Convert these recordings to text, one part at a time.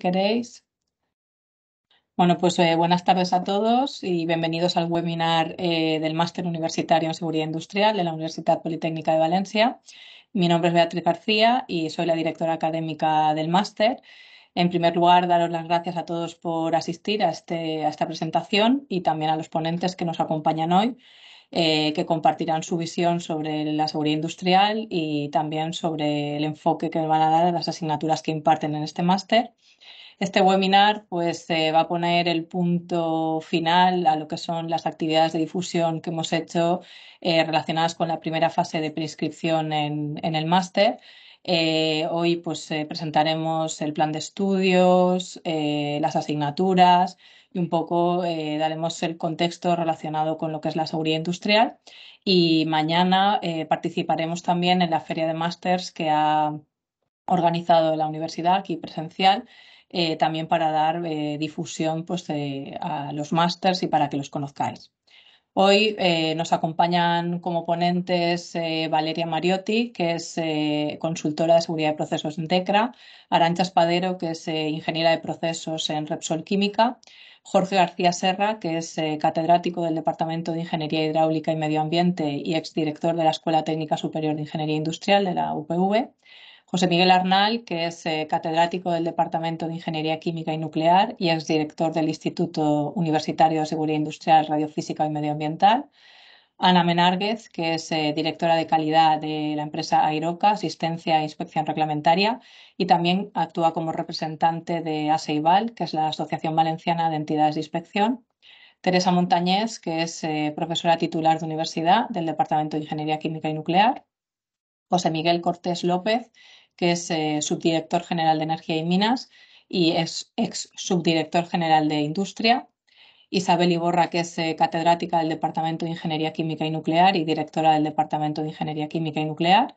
queréis. Bueno, pues eh, buenas tardes a todos y bienvenidos al webinar eh, del Máster Universitario en Seguridad Industrial de la Universidad Politécnica de Valencia. Mi nombre es Beatriz García y soy la directora académica del máster. En primer lugar, daros las gracias a todos por asistir a, este, a esta presentación y también a los ponentes que nos acompañan hoy, eh, que compartirán su visión sobre la seguridad industrial y también sobre el enfoque que van a dar a las asignaturas que imparten en este máster. Este webinar pues, va a poner el punto final a lo que son las actividades de difusión que hemos hecho eh, relacionadas con la primera fase de preinscripción en, el máster. Eh, hoy pues, eh, presentaremos el plan de estudios, las asignaturas y un poco daremos el contexto relacionado con lo que es la seguridad industrial. Y mañana participaremos también en la feria de másters que ha organizado la universidad aquí presencial eh, también para dar eh, difusión pues, eh, a los másters y para que los conozcáis. Hoy nos acompañan como ponentes Valeria Mariotti, que es consultora de seguridad de procesos en DECRA, Arancha Espadero, que es ingeniera de procesos en Repsol Química, Jorge García Serra, que es catedrático del Departamento de Ingeniería Hidráulica y Medio Ambiente y exdirector de la Escuela Técnica Superior de Ingeniería Industrial de la UPV, José Miguel Arnal, que es eh, catedrático del Departamento de Ingeniería Química y Nuclear y es director del Instituto Universitario de Seguridad Industrial, Radiofísica y Medioambiental. Ana Menárguez, que es eh, directora de calidad de la empresa Airoca, Asistencia e Inspección Reglamentaria, y también actúa como representante de ASEIVAL, que es la Asociación Valenciana de Entidades de Inspección. Teresa Montañés, que es eh, profesora titular de universidad del Departamento de Ingeniería Química y Nuclear. José Miguel Cortés López, que es eh, subdirector general de Energía y Minas y es ex subdirector general de Industria. Isabel Iborra, que es eh, catedrática del Departamento de Ingeniería Química y Nuclear y directora del Departamento de Ingeniería Química y Nuclear.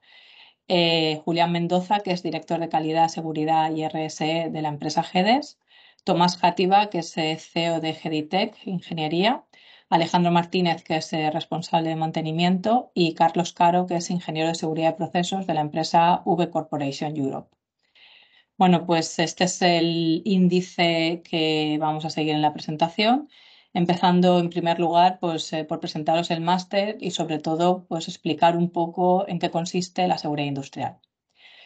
Eh, Julián Mendoza, que es director de Calidad, Seguridad y RSE de la empresa GEDES. Tomás Jativa, que es CEO de GEDITEC, Ingeniería. Alejandro Martínez, que es eh, responsable de mantenimiento, y Carlos Caro, que es ingeniero de seguridad de procesos de la empresa V Corporation Europe. Bueno, pues este es el índice que vamos a seguir en la presentación. Empezando en primer lugar pues, eh, por presentaros el máster y sobre todo pues, explicar un poco en qué consiste la seguridad industrial.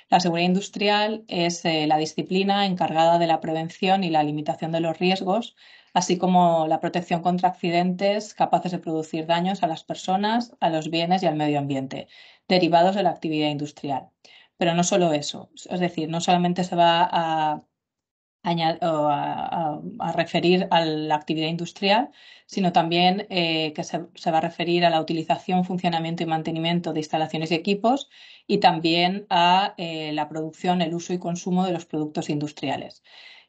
La seguridad industrial es eh, la disciplina encargada de la prevención y la limitación de los riesgos así como la protección contra accidentes capaces de producir daños a las personas, a los bienes y al medio ambiente, derivados de la actividad industrial. Pero no solo eso, es decir, no solamente se va a, referir a la actividad industrial, sino también eh, que se, va a referir a la utilización, funcionamiento y mantenimiento de instalaciones y equipos y también a eh, la producción, el uso y consumo de los productos industriales.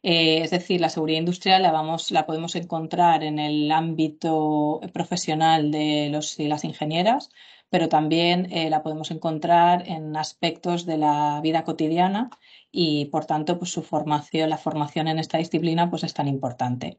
Eh, es decir, la seguridad industrial la, podemos encontrar en el ámbito profesional de los las ingenieras, pero también eh, la podemos encontrar en aspectos de la vida cotidiana y, por tanto, pues, su formación, la formación en esta disciplina pues, es tan importante.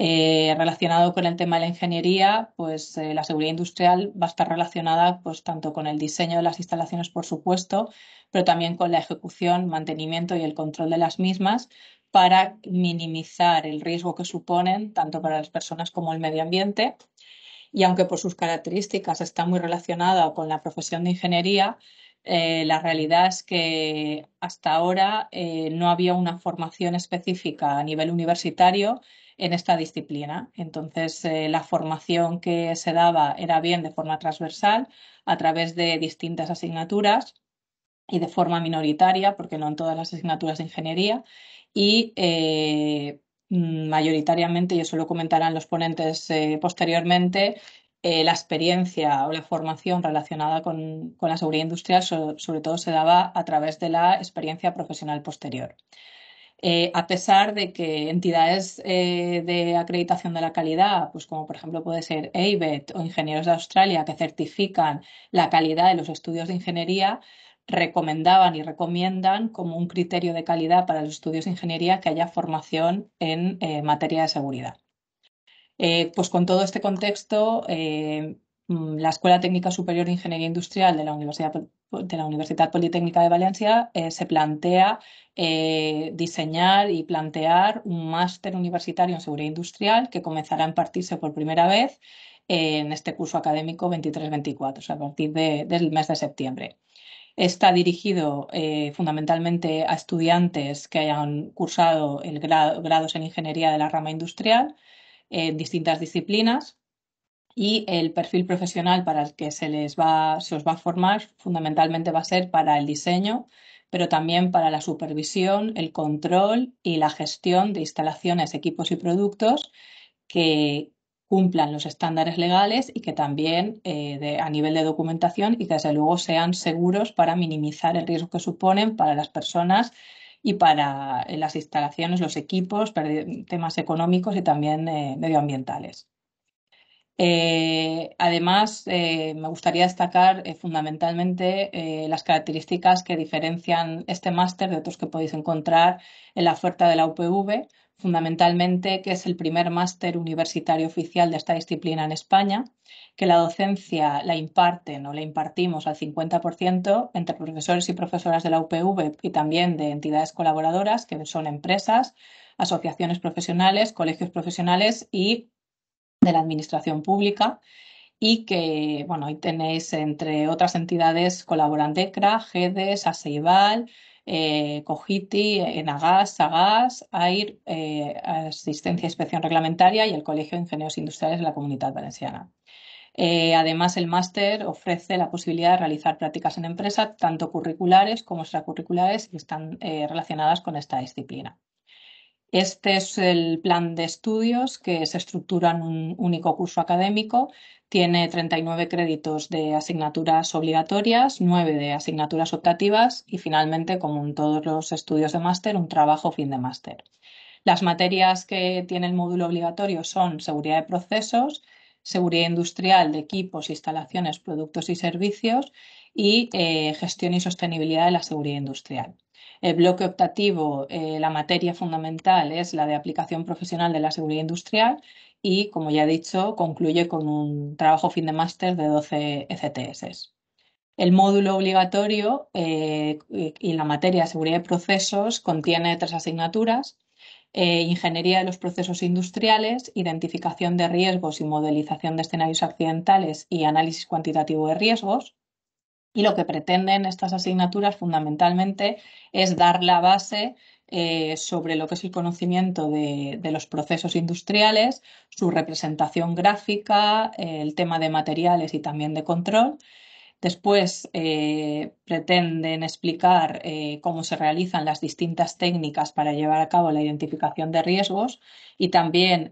Eh, relacionado con el tema de la ingeniería, pues la seguridad industrial va a estar relacionada pues, tanto con el diseño de las instalaciones, por supuesto, pero también con la ejecución, mantenimiento y el control de las mismas, para minimizar el riesgo que suponen tanto para las personas como el medio ambiente. Y aunque por sus características está muy relacionada con la profesión de ingeniería, eh, la realidad es que hasta ahora eh, no había una formación específica a nivel universitario en esta disciplina. Entonces, eh, la formación que se daba era bien de forma transversal, a través de distintas asignaturas y de forma minoritaria, porque no en todas las asignaturas de ingeniería, y eh, mayoritariamente, y eso lo comentarán los ponentes eh, posteriormente, eh, la experiencia o la formación relacionada con, la seguridad industrial sobre todo se daba a través de la experiencia profesional posterior. a pesar de que entidades de acreditación de la calidad, pues como por ejemplo puede ser abet o Ingenieros de Australia, que certifican la calidad de los estudios de ingeniería, recomendaban y recomiendan como un criterio de calidad para los estudios de ingeniería que haya formación en eh, materia de seguridad. Eh, pues con todo este contexto, eh, mm, la Escuela Técnica Superior de Ingeniería Industrial de la Universidad, Politécnica de Valencia se plantea diseñar y plantear un máster universitario en seguridad industrial que comenzará a impartirse por primera vez en este curso académico 23-24, o sea, a partir del mes de septiembre. Está dirigido eh, fundamentalmente a estudiantes que hayan cursado el grado, grados en ingeniería de la rama industrial en distintas disciplinas y el perfil profesional para el que se les va, se os va a formar fundamentalmente va a ser para el diseño, pero también para la supervisión, el control y la gestión de instalaciones, equipos y productos que, cumplan los estándares legales y que también eh, a nivel de documentación y que desde luego sean seguros para minimizar el riesgo que suponen para las personas y para eh, las instalaciones, los equipos, temas económicos y también eh, medioambientales. Eh, además, eh, me gustaría destacar eh, fundamentalmente las características que diferencian este máster de otros que podéis encontrar en la oferta de la UPV, fundamentalmente que es el primer máster universitario oficial de esta disciplina en España, que la docencia la imparten o la impartimos al 50% entre profesores y profesoras de la UPV y también de entidades colaboradoras, que son empresas, asociaciones profesionales, colegios profesionales y de la Administración Pública y que, bueno, ahí tenéis entre otras entidades colaborandecra, GEDES, ASEIBAL, eh, COGITI, ENAGAS, SAGAS, AIR, eh, Asistencia y e Inspección Reglamentaria y el Colegio de Ingenieros Industriales de la Comunidad Valenciana. Eh, además, el máster ofrece la posibilidad de realizar prácticas en empresa, tanto curriculares como extracurriculares, que están relacionadas con esta disciplina. Este es el plan de estudios que se estructura en un único curso académico. Tiene 39 créditos de asignaturas obligatorias, 9 de asignaturas optativas y finalmente, como en todos los estudios de máster, un trabajo fin de máster. Las materias que tiene el módulo obligatorio son seguridad de procesos, seguridad industrial de equipos, instalaciones, productos y servicios y eh, gestión y sostenibilidad de la seguridad industrial. El bloque optativo, eh, la materia fundamental es la de aplicación profesional de la seguridad industrial y, como ya he dicho, concluye con un trabajo fin de máster de 12 ECTS. El módulo obligatorio eh, y la materia de seguridad de procesos contiene tres asignaturas. Eh, ingeniería de los procesos industriales, identificación de riesgos y modelización de escenarios accidentales y análisis cuantitativo de riesgos, y lo que pretenden estas asignaturas fundamentalmente es dar la base eh, sobre lo que es el conocimiento de, los procesos industriales, su representación gráfica, eh, el tema de materiales y también de control. Después eh, pretenden explicar cómo se realizan las distintas técnicas para llevar a cabo la identificación de riesgos y también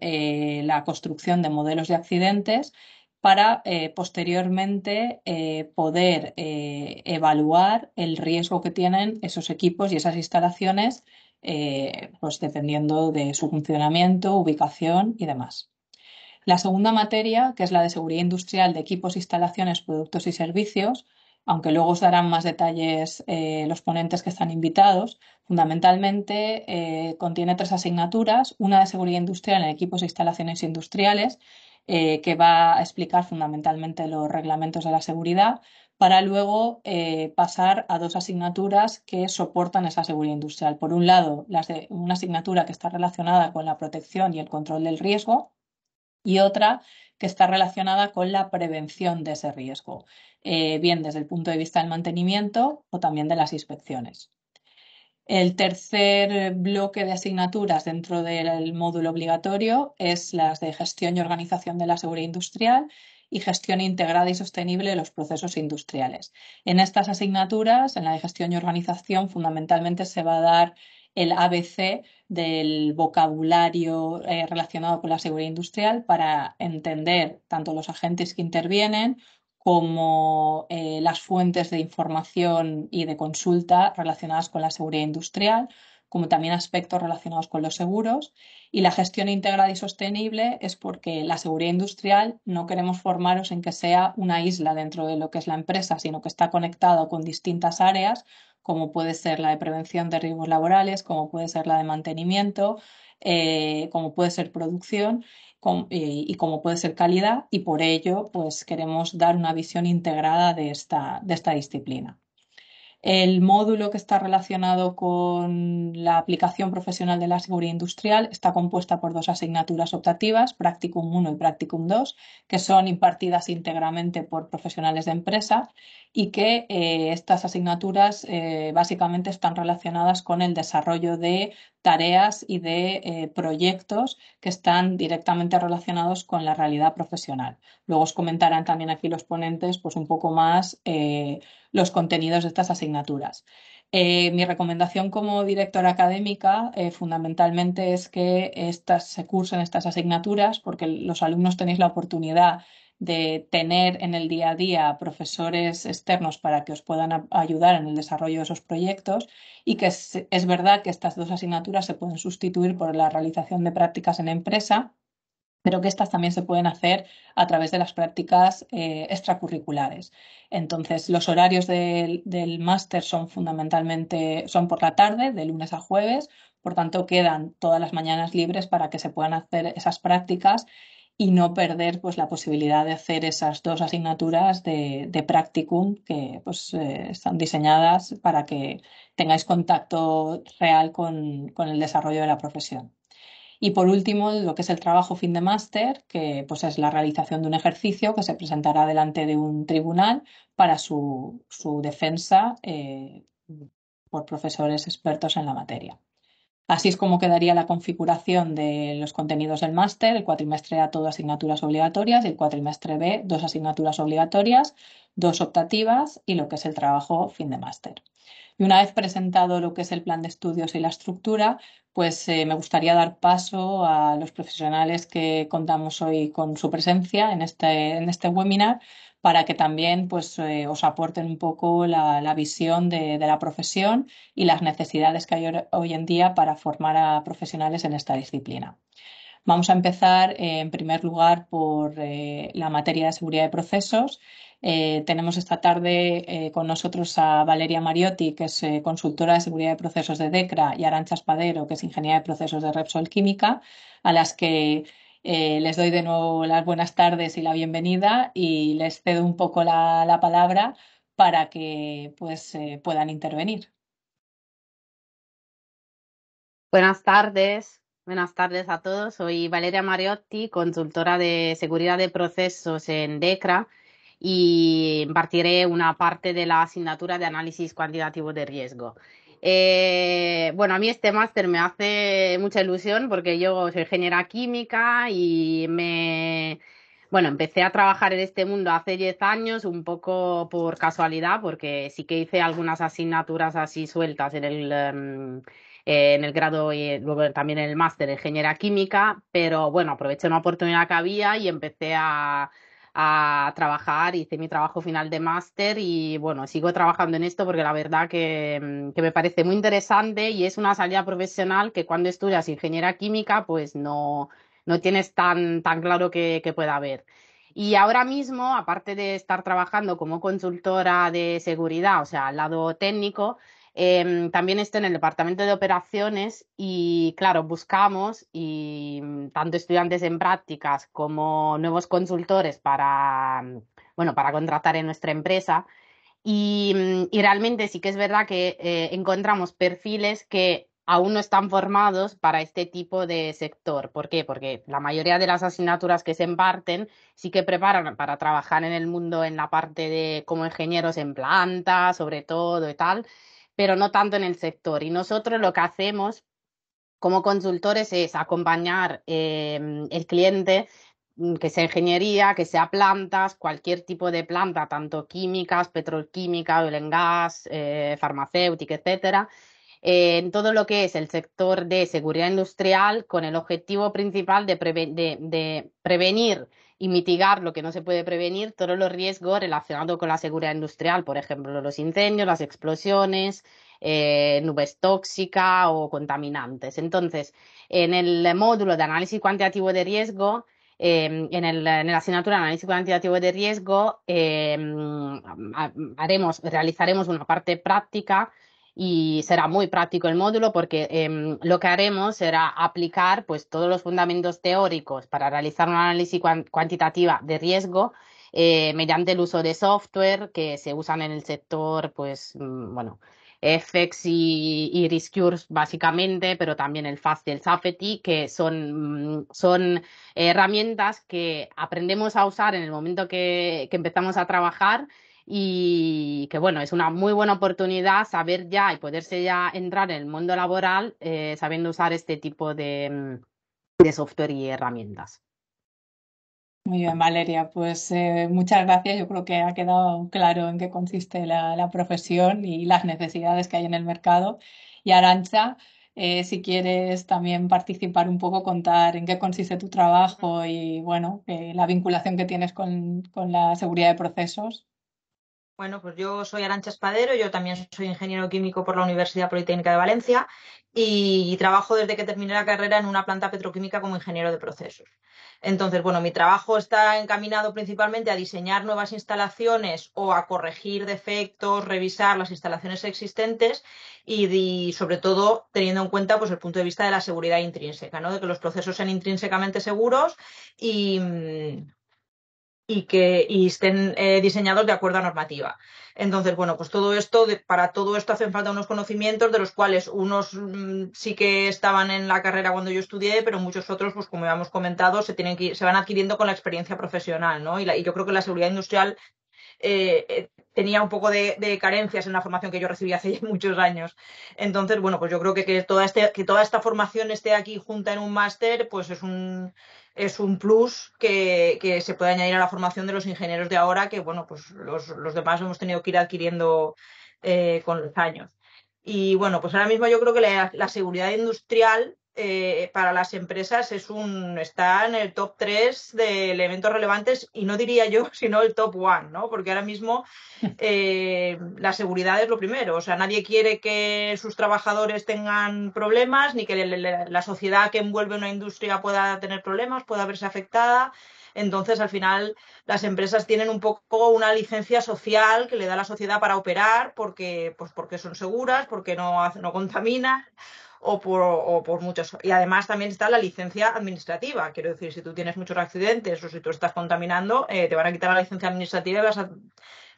la construcción de modelos de accidentes para eh, posteriormente eh, poder eh, evaluar el riesgo que tienen esos equipos y esas instalaciones, pues dependiendo de su funcionamiento, ubicación y demás. La segunda materia, que es la de seguridad industrial de equipos, instalaciones, productos y servicios, aunque luego os darán más detalles los ponentes que están invitados, fundamentalmente contiene tres asignaturas, una de seguridad industrial en equipos e instalaciones industriales, eh, que va a explicar fundamentalmente los reglamentos de la seguridad, para luego eh, pasar a dos asignaturas que soportan esa seguridad industrial. Por un lado, una asignatura que está relacionada con la protección y el control del riesgo y otra que está relacionada con la prevención de ese riesgo, eh, bien desde el punto de vista del mantenimiento o también de las inspecciones. El tercer eh, bloque de asignaturas dentro del módulo obligatorio es las de gestión y organización de la seguridad industrial y gestión integrada y sostenible de los procesos industriales. En estas asignaturas, en la de gestión y organización, fundamentalmente se va a dar el ABC del vocabulario eh, relacionado con la seguridad industrial para entender tanto los agentes que intervienen como eh, las fuentes de información y de consulta relacionadas con la seguridad industrial, como también aspectos relacionados con los seguros. Y la gestión integrada y sostenible es porque la seguridad industrial no queremos formaros en que sea una isla dentro de lo que es la empresa, sino que está conectado con distintas áreas, como puede ser la de prevención de riesgos laborales, como puede ser la de mantenimiento, eh, como puede ser producción, eh, y, cómo puede ser calidad y por ello pues queremos dar una visión integrada de esta, de esta disciplina. El módulo que está relacionado con la aplicación profesional de la seguridad industrial está compuesta por dos asignaturas optativas, Practicum 1 y Practicum 2, que son impartidas íntegramente por profesionales de empresa y que eh, estas asignaturas eh, básicamente están relacionadas con el desarrollo de tareas y de eh, proyectos que están directamente relacionados con la realidad profesional. Luego os comentarán también aquí los ponentes pues un poco más eh, los contenidos de estas asignaturas. Eh, mi recomendación como directora académica fundamentalmente es que se cursen estas asignaturas porque los alumnos tenéis la oportunidad de tener en el día a día profesores externos para que os puedan ayudar en el desarrollo de esos proyectos y que es, verdad que estas dos asignaturas se pueden sustituir por la realización de prácticas en empresa, pero que estas también se pueden hacer a través de las prácticas eh, extracurriculares. Entonces, los horarios del, del máster son fundamentalmente, son por la tarde, de lunes a jueves, por tanto, quedan todas las mañanas libres para que se puedan hacer esas prácticas y no perder pues, la posibilidad de hacer esas dos asignaturas de, practicum que pues, eh, están diseñadas para que tengáis contacto real con, el desarrollo de la profesión. Y por último, lo que es el trabajo fin de máster, que pues, es la realización de un ejercicio que se presentará delante de un tribunal para su, defensa eh, por profesores expertos en la materia. Así es como quedaría la configuración de los contenidos del máster, el cuatrimestre A todo asignaturas obligatorias y el cuatrimestre B dos asignaturas obligatorias, dos optativas y lo que es el trabajo fin de máster. Y una vez presentado lo que es el plan de estudios y la estructura, pues eh, me gustaría dar paso a los profesionales que contamos hoy con su presencia en este, en este webinar para que también pues, eh, os aporten un poco la, visión de, la profesión y las necesidades que hay hoy en día para formar a profesionales en esta disciplina. Vamos a empezar, eh, en primer lugar, por eh, la materia de seguridad de procesos. tenemos esta tarde con nosotros a Valeria Mariotti, que es consultora de seguridad de procesos de DECRA, y Arancha Espadero, que es ingeniera de procesos de Repsol Química, a las que eh, les doy de nuevo las buenas tardes y la bienvenida y les cedo un poco la, palabra para que pues, eh, puedan intervenir. Buenas tardes, buenas tardes a todos. Soy Valeria Mariotti, consultora de seguridad de procesos en DECRA y impartiré una parte de la asignatura de análisis cuantitativo de riesgo. Eh, bueno, a mí este máster me hace mucha ilusión porque yo soy ingeniera química y me... Bueno, empecé a trabajar en este mundo hace 10 años, un poco por casualidad, porque sí que hice algunas asignaturas así sueltas en el, em, en el grado y luego también en el máster de ingeniería química, pero bueno, aproveché una oportunidad que había y empecé a, a trabajar, hice mi trabajo final de máster y bueno, sigo trabajando en esto porque la verdad que, mm, que, me parece muy interesante y es una salida profesional que cuando estudias ingeniería química pues no, no tienes tan, tan claro que, que pueda haber. Y ahora mismo, aparte de estar trabajando como consultora de seguridad, o sea, al lado técnico, Em, también estoy en el departamento de operaciones y, claro, buscamos y mm, tanto estudiantes en prácticas como nuevos consultores para, mm, bueno, para contratar en nuestra empresa. Y, mm, realmente sí que es verdad que eh, encontramos perfiles que aún no están formados para este tipo de sector. ¿Por qué? Porque la mayoría de las asignaturas que se imparten sí que preparan para trabajar en el mundo en la parte de como ingenieros en planta, sobre todo y tal, pero no tanto en el sector. Y nosotros lo que hacemos como consultores es acompañar eh, el cliente mm, que sea ingeniería, que sea plantas, cualquier tipo de planta, tanto químicas, petroquímica, oil gas, eh, farmacéutica, etcétera, eh, en todo lo que es el sector de seguridad industrial con el objetivo principal de prevenir y mitigar lo que no se puede prevenir, todos los riesgos relacionados con la seguridad industrial, por ejemplo, los incendios, las explosiones, eh, nubes tóxicas o contaminantes. Entonces, en el módulo de análisis cuantitativo de riesgo, em, en, el, la asignatura de análisis cuantitativo de riesgo, em, haremos, realizaremos una parte práctica y será muy práctico el módulo porque em, lo que haremos será aplicar pues todos los fundamentos teóricos para realizar un análisis cuantitativa de riesgo eh, mediante el uso de software que se usan en el sector pues mm, bueno FX y, básicamente, pero también el FAST y el Safety, que mm, son, herramientas que aprendemos a usar en el momento que empezamos a trabajar y que bueno, es una muy buena oportunidad saber ya y poderse ya entrar en el mundo laboral eh, sabiendo usar este tipo de, mm, de, software y herramientas. Muy bien, Valeria, pues eh, muchas gracias. Yo creo que ha quedado claro en qué consiste la, la profesión y las necesidades que hay en el mercado. Y Arancha, eh, si quieres también participar un poco, contar en qué consiste tu trabajo y bueno, la vinculación que tienes con, con, la seguridad de procesos. Bueno, pues yo soy Arancha Espadero, yo también soy ingeniero químico por la Universidad Politécnica de Valencia y trabajo desde que terminé la carrera en una planta petroquímica como ingeniero de procesos. Entonces, bueno, mi trabajo está encaminado principalmente a diseñar nuevas instalaciones o a corregir defectos, revisar las instalaciones existentes y, sobre todo teniendo en cuenta pues el punto de vista de la seguridad intrínseca, ¿no? De que los procesos sean intrínsecamente seguros y mm, y que y estén eh, diseñados de acuerdo a normativa. Entonces, bueno, pues todo esto, para todo esto hacen falta unos conocimientos de los cuales unos mm, sí que estaban en la carrera cuando yo estudié, pero muchos otros, pues como hemos comentado, se se van adquiriendo con la experiencia profesional, ¿no? Y, y yo creo que la seguridad industrial eh, eh, tenía un poco de, carencias en la formación que yo recibí hace muchos años. Entonces, bueno, pues yo creo que, este, que, toda, esta formación esté aquí junta en un máster, pues es un, es un plus que, que, se puede añadir a la formación de los ingenieros de ahora, que bueno, pues los, demás hemos tenido que ir adquiriendo eh, con los años. Y bueno, pues ahora mismo yo creo que la seguridad industrial eh, para las empresas es un, está en el top 3 de elementos relevantes y no diría yo, sino el top 1, Porque ahora mismo eh, la seguridad es lo primero. O sea, nadie quiere que sus trabajadores tengan problemas, ni que la sociedad que envuelve una industria pueda tener problemas, pueda verse afectada. Entonces, al final, las empresas tienen un poco una licencia social que le da la sociedad para operar porque, pues porque son seguras, porque no, no contaminan o por, o muchos. Y además también está la licencia administrativa. Quiero decir, si tú tienes muchos accidentes o si tú estás contaminando, eh, te van a quitar la licencia administrativa y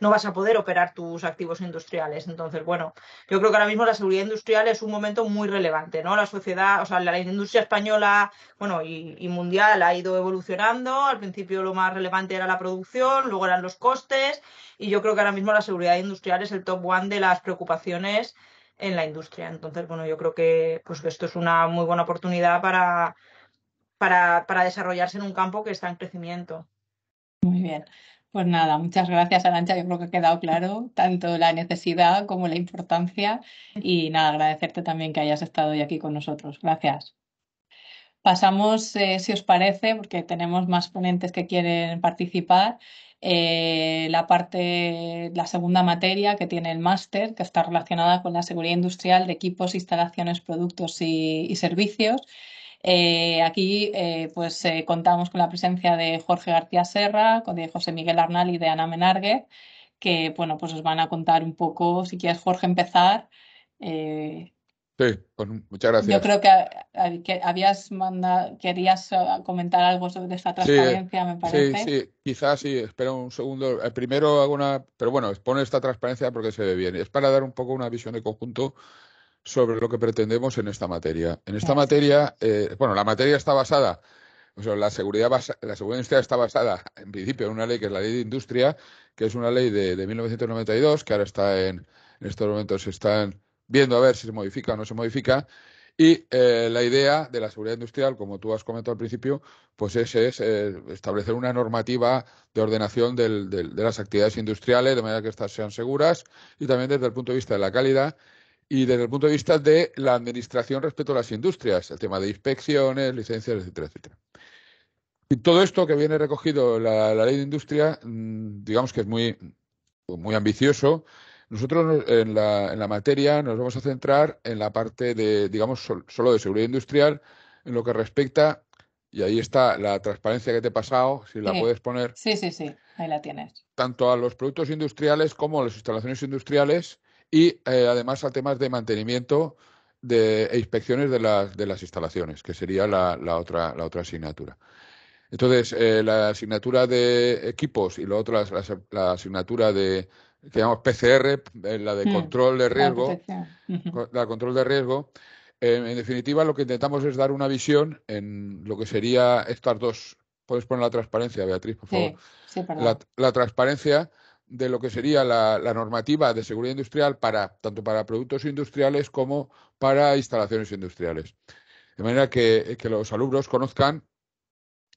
no vas a poder operar tus activos industriales. Entonces, bueno, yo creo que ahora mismo la seguridad industrial es un momento muy relevante, ¿no? La sociedad, o sea, la industria española, bueno, y mundial ha ido evolucionando. Al principio lo más relevante era la producción, luego eran los costes, y yo creo que ahora mismo la seguridad industrial es el top one de las preocupaciones en la industria. Entonces, bueno, yo creo que pues, esto es una muy buena oportunidad para, para, para desarrollarse en un campo que está en crecimiento. Muy bien. Pues nada, muchas gracias, Arancha. Yo creo que ha quedado claro tanto la necesidad como la importancia. Y nada, agradecerte también que hayas estado hoy aquí con nosotros. Gracias. Pasamos, eh, si os parece, porque tenemos más ponentes que quieren participar, eh, la parte, la segunda materia que tiene el máster, que está relacionada con la seguridad industrial de equipos, instalaciones, productos y, servicios. Eh, aquí pues contamos con la presencia de Jorge García Serra, de José Miguel Arnal y de Ana menargue que bueno, pues os van a contar un poco, si quieres Jorge empezar, Sí, pues muchas gracias. Yo creo que, eh, que habías mandado, querías eh, comentar algo sobre esta transparencia, me parece. Sí, sí, quizás sí, espera un segundo. Eh, primero alguna, pero bueno, expone esta transparencia porque se ve bien. Es para dar un poco una visión de conjunto sobre lo que pretendemos en esta materia. En esta materia, bueno, la materia está basada, o sea, la seguridad, la seguridad industrial está basada en principio en una ley que es la ley de industria, que es una ley de, de 1992, que ahora está en, en estos momentos está en viendo a ver si se modifica o no se modifica. Y eh, la idea de la seguridad industrial, como tú has comentado al principio, pues es, es eh, establecer una normativa de ordenación del, de las actividades industriales, de manera que éstas sean seguras, y también desde el punto de vista de la calidad y desde el punto de vista de la administración respecto a las industrias, el tema de inspecciones, licencias, etcétera, etcétera. Y todo esto que viene recogido en la, ley de industria, mm, digamos que es muy, muy ambicioso nosotros en la, materia nos vamos a centrar en la parte de, digamos, solo de seguridad industrial, en lo que respecta, y ahí está la transparencia que te he pasado, si la puedes poner. Sí, sí, sí, ahí la tienes. Tanto a los productos industriales como a las instalaciones industriales y eh, además a temas de mantenimiento de, e inspecciones de las, de las instalaciones, que sería la, otra, asignatura. Entonces, eh, la asignatura de equipos y la otra, la asignatura de que llamamos PCR, eh, hmm. la de control de riesgo, la, control de riesgo. en definitiva, lo que intentamos es dar una visión en lo que sería estas dos. Puedes poner la transparencia, Beatriz, por favor. la, transparencia de lo que sería la, normativa de seguridad industrial para tanto para productos industriales como para instalaciones industriales. De manera que, los alumnos conozcan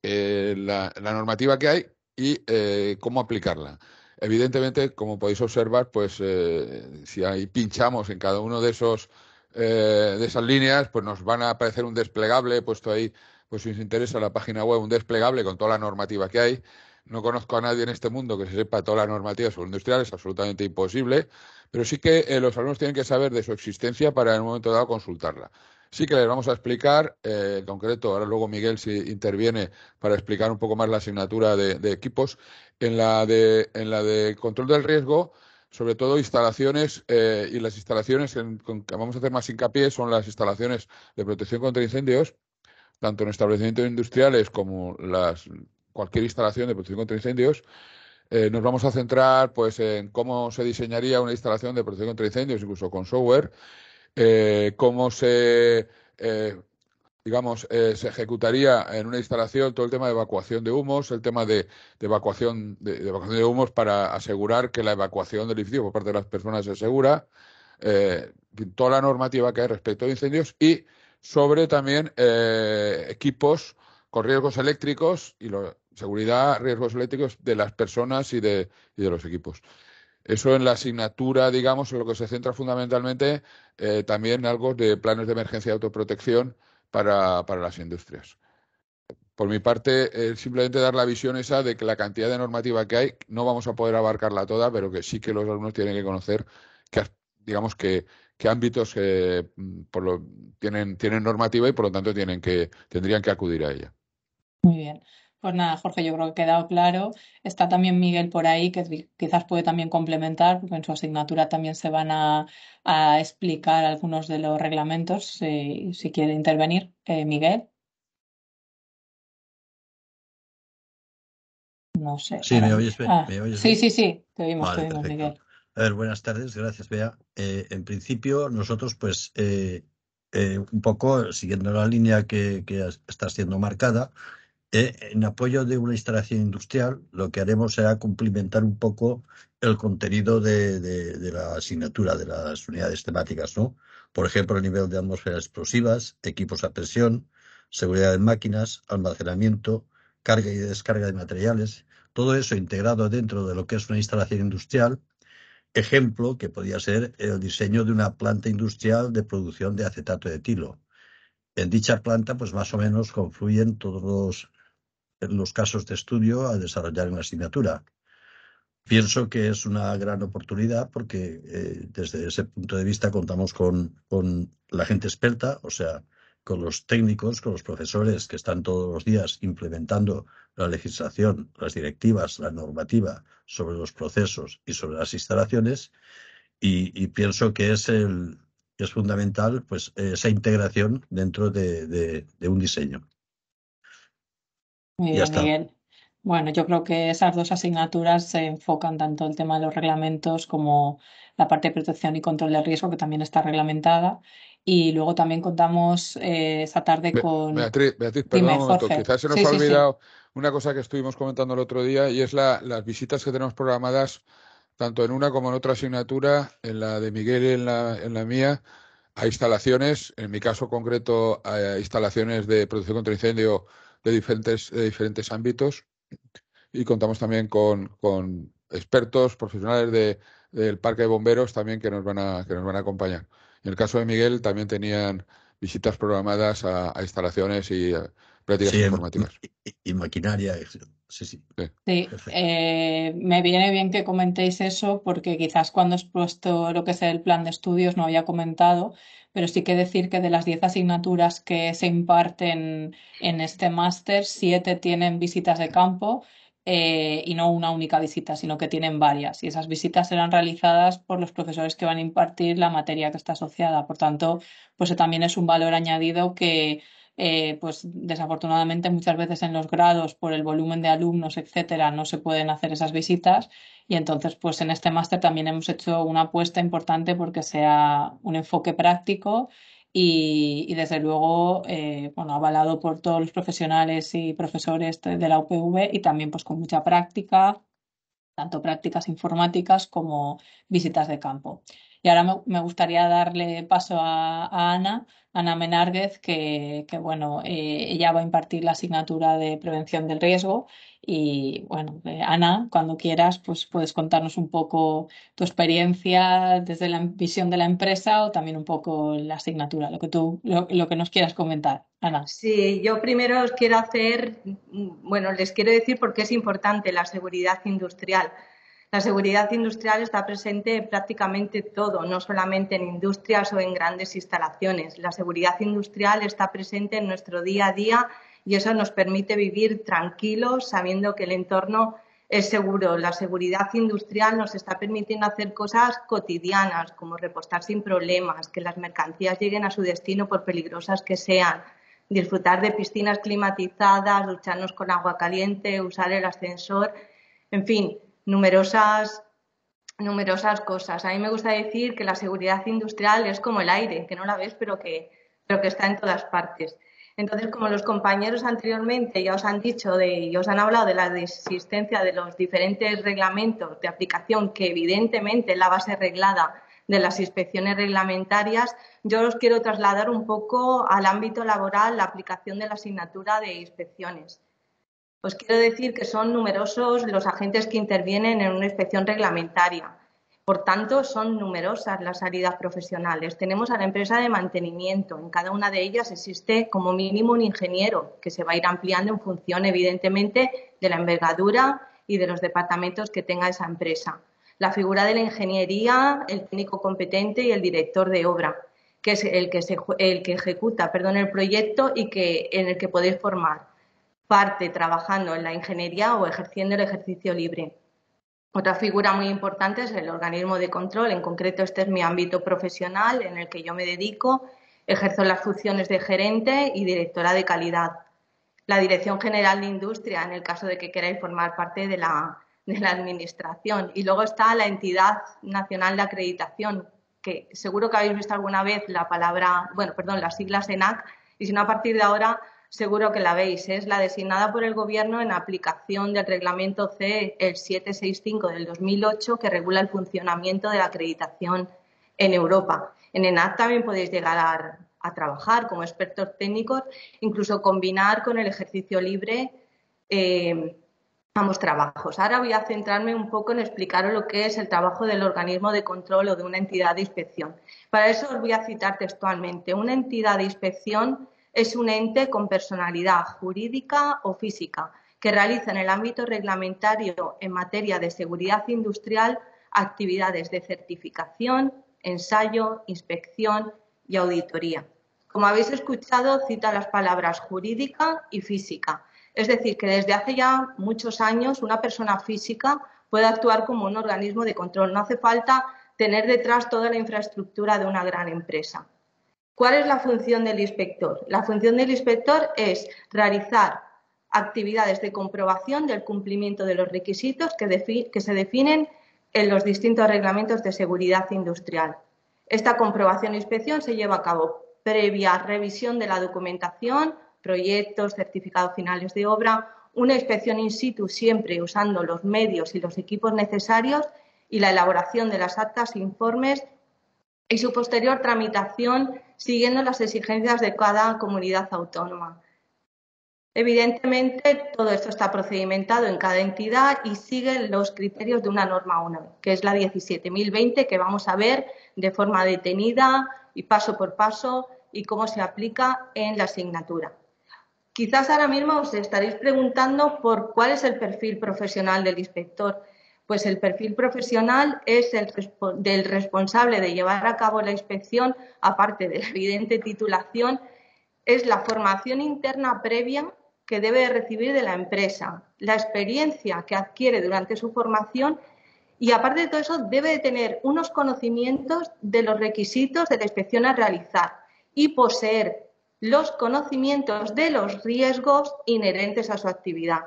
eh, la, normativa que hay y eh, cómo aplicarla. Evidentemente, como podéis observar, pues eh, si ahí pinchamos en cada uno de esos eh, de esas líneas, pues nos van a aparecer un desplegable, puesto ahí, pues si os interesa la página web, un desplegable con toda la normativa que hay. No conozco a nadie en este mundo que se sepa toda la normativa sobre industrial, es absolutamente imposible, pero sí que eh, los alumnos tienen que saber de su existencia para en un momento dado consultarla sí que les vamos a explicar, eh, en concreto, ahora luego Miguel si interviene para explicar un poco más la asignatura de, equipos, en la de, en la de control del riesgo, sobre todo instalaciones eh, y las instalaciones en, que vamos a hacer más hincapié son las instalaciones de protección contra incendios, tanto en establecimientos industriales como las cualquier instalación de protección contra incendios. Eh, nos vamos a centrar pues en cómo se diseñaría una instalación de protección contra incendios, incluso con software, eh, cómo se, eh, digamos, eh, se ejecutaría en una instalación todo el tema de evacuación de humos, el tema de, evacuación, de, humos para asegurar que la evacuación del edificio por parte de las personas es segura, toda la normativa que hay respecto a incendios y sobre también equipos con riesgos eléctricos y lo, seguridad, riesgos eléctricos de las personas y de, y de los equipos. Eso en la asignatura, digamos, en lo que se centra fundamentalmente eh, también algo de planes de emergencia y autoprotección para, las industrias. Por mi parte, eh, simplemente dar la visión esa de que la cantidad de normativa que hay no vamos a poder abarcarla toda, pero que sí que los alumnos tienen que conocer digamos, que, qué ámbitos mm, tienen, tienen normativa y por lo tanto tienen que, tendrían que acudir a ella. Pues nada, Jorge, yo creo que ha quedado claro. Está también Miguel por ahí, que quizás puede también complementar, porque en su asignatura también se van a, explicar algunos de los reglamentos, si, quiere intervenir. Eh, Miguel. No sé. Sí, ¿me ah, ah, oyes, Sí, sí, sí, te oímos, te oímos Miguel. A ver, buenas tardes, gracias, Bea. Eh, en principio, nosotros, pues, eh, un poco siguiendo la línea que está siendo marcada, eh, en apoyo de una instalación industrial, lo que haremos será complementar un poco el contenido de, la asignatura de las unidades temáticas, ¿no? Por ejemplo, el nivel de atmósferas explosivas, equipos a presión, seguridad de máquinas, almacenamiento, carga y descarga de materiales, todo eso integrado dentro de lo que es una instalación industrial. Ejemplo que podría ser el diseño de una planta industrial de producción de acetato de etilo. En dicha planta, pues más o menos confluyen todos los los casos de estudio a desarrollar en la asignatura. Pienso que es una gran oportunidad porque eh, desde ese punto de vista contamos con, con la gente experta, o sea, con los técnicos, con los profesores que están todos los días implementando la legislación, las directivas, la normativa sobre los procesos y sobre las instalaciones. Y, pienso que es, el, es fundamental pues, esa integración dentro de un diseño. Muy bien, Miguel. Bueno, yo creo que esas dos asignaturas se enfocan tanto el tema de los reglamentos como la parte de protección y control de riesgo, que también está reglamentada. Y luego también contamos eh, esta tarde con. Beatriz, Beatriz perdón un momento. Quizás se nos ha olvidado una cosa que estuvimos comentando el otro día y es la, las visitas que tenemos programadas, tanto en una como en otra asignatura, en la de Miguel y en la, en la mía, a instalaciones, en mi caso concreto, a instalaciones de protección contra incendio de diferentes, diferentes ámbitos y contamos también con, expertos, profesionales de, del Parque de Bomberos también que nos, van a, que nos van a acompañar. En el caso de Miguel también tenían visitas programadas a, instalaciones y prácticas informáticas. y, maquinaria. Sí, sí. Eh, me viene bien que comentéis eso porque quizás cuando he expuesto lo que es el plan de estudios no había comentado, pero sí que decir que de las diez asignaturas que se imparten en este máster, siete tienen visitas de campo eh, y no una única visita, sino que tienen varias. Y esas visitas serán realizadas por los profesores que van a impartir la materia que está asociada. Por tanto, pues también es un valor añadido que eh, pues desafortunadamente muchas veces en los grados por el volumen de alumnos, etcétera, no se pueden hacer esas visitas y entonces pues en este máster también hemos hecho una apuesta importante porque sea un enfoque práctico y, desde luego eh, bueno, avalado por todos los profesionales y profesores de la UPV y también pues con mucha práctica, tanto prácticas informáticas como visitas de campo. Y ahora me, gustaría darle paso a, Ana, Ana Menárguez, que, bueno, eh, ella va a impartir la asignatura de prevención del riesgo. Y bueno, eh, Ana, cuando quieras, pues puedes contarnos un poco tu experiencia desde la visión de la empresa o también un poco la asignatura, lo que tú, lo, que nos quieras comentar. Ana. Sí, yo primero os quiero hacer, bueno, les quiero decir por qué es importante la seguridad industrial la seguridad industrial está presente en prácticamente todo, no solamente en industrias o en grandes instalaciones. La seguridad industrial está presente en nuestro día a día y eso nos permite vivir tranquilos sabiendo que el entorno es seguro. La seguridad industrial nos está permitiendo hacer cosas cotidianas, como repostar sin problemas, que las mercancías lleguen a su destino por peligrosas que sean, disfrutar de piscinas climatizadas, lucharnos con agua caliente, usar el ascensor, en fin numerosas, numerosas cosas. A mí me gusta decir que la seguridad industrial es como el aire, que no la ves, pero que, pero que está en todas partes. Entonces, como los compañeros anteriormente ya os han dicho y os han hablado de la existencia de los diferentes reglamentos de aplicación, que evidentemente la base reglada de las inspecciones reglamentarias, yo os quiero trasladar un poco al ámbito laboral la aplicación de la asignatura de inspecciones. Pues quiero decir que son numerosos los agentes que intervienen en una inspección reglamentaria. Por tanto, son numerosas las salidas profesionales. Tenemos a la empresa de mantenimiento. En cada una de ellas existe como mínimo un ingeniero que se va a ir ampliando en función, evidentemente, de la envergadura y de los departamentos que tenga esa empresa. La figura de la ingeniería, el técnico competente y el director de obra, que es el que, el que ejecuta perdón, el proyecto y que, en el que podéis formar parte trabajando en la ingeniería o ejerciendo el ejercicio libre. Otra figura muy importante es el organismo de control, en concreto este es mi ámbito profesional en el que yo me dedico, ejerzo las funciones de gerente y directora de calidad. La Dirección General de Industria, en el caso de que queráis formar parte de la, de la Administración. Y luego está la Entidad Nacional de Acreditación, que seguro que habéis visto alguna vez la palabra, bueno, perdón, las siglas ENAC, y si no, a partir de ahora seguro que la veis, es la designada por el Gobierno en aplicación del Reglamento C, el 765 del 2008, que regula el funcionamiento de la acreditación en Europa. En ENAC también podéis llegar a, trabajar como expertos técnicos, incluso combinar con el ejercicio libre. Eh, ambos trabajos. Ahora voy a centrarme un poco en explicaros lo que es el trabajo del organismo de control o de una entidad de inspección. Para eso os voy a citar textualmente. Una entidad de inspección es un ente con personalidad jurídica o física que realiza en el ámbito reglamentario en materia de seguridad industrial actividades de certificación, ensayo, inspección y auditoría. Como habéis escuchado, cita las palabras jurídica y física. Es decir, que desde hace ya muchos años una persona física puede actuar como un organismo de control. No hace falta tener detrás toda la infraestructura de una gran empresa. ¿Cuál es la función del inspector? La función del inspector es realizar actividades de comprobación del cumplimiento de los requisitos que, se definen en los distintos reglamentos de seguridad industrial. Esta comprobación e inspección se lleva a cabo previa revisión de la documentación, proyectos, certificados finales de obra, una inspección in situ siempre usando los medios y los equipos necesarios y la elaboración de las actas, e informes y su posterior tramitación siguiendo las exigencias de cada comunidad autónoma. Evidentemente, todo esto está procedimentado en cada entidad y sigue los criterios de una norma 1, que es la 17.020, que vamos a ver de forma detenida y paso por paso y cómo se aplica en la asignatura. Quizás ahora mismo os estaréis preguntando por cuál es el perfil profesional del inspector pues el perfil profesional es el del responsable de llevar a cabo la inspección, aparte de la evidente titulación, es la formación interna previa que debe recibir de la empresa, la experiencia que adquiere durante su formación y aparte de todo eso debe tener unos conocimientos de los requisitos de la inspección a realizar y poseer los conocimientos de los riesgos inherentes a su actividad.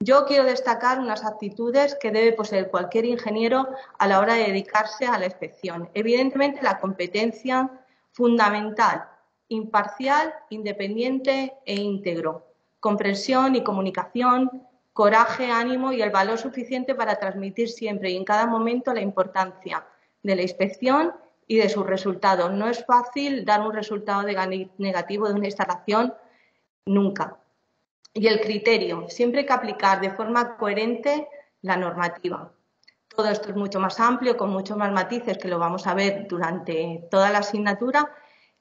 Yo quiero destacar unas actitudes que debe poseer cualquier ingeniero a la hora de dedicarse a la inspección. Evidentemente, la competencia fundamental, imparcial, independiente e íntegro, comprensión y comunicación, coraje, ánimo y el valor suficiente para transmitir siempre y en cada momento la importancia de la inspección y de sus resultados. No es fácil dar un resultado negativo de una instalación nunca y el criterio. Siempre hay que aplicar de forma coherente la normativa. Todo esto es mucho más amplio, con muchos más matices que lo vamos a ver durante toda la asignatura.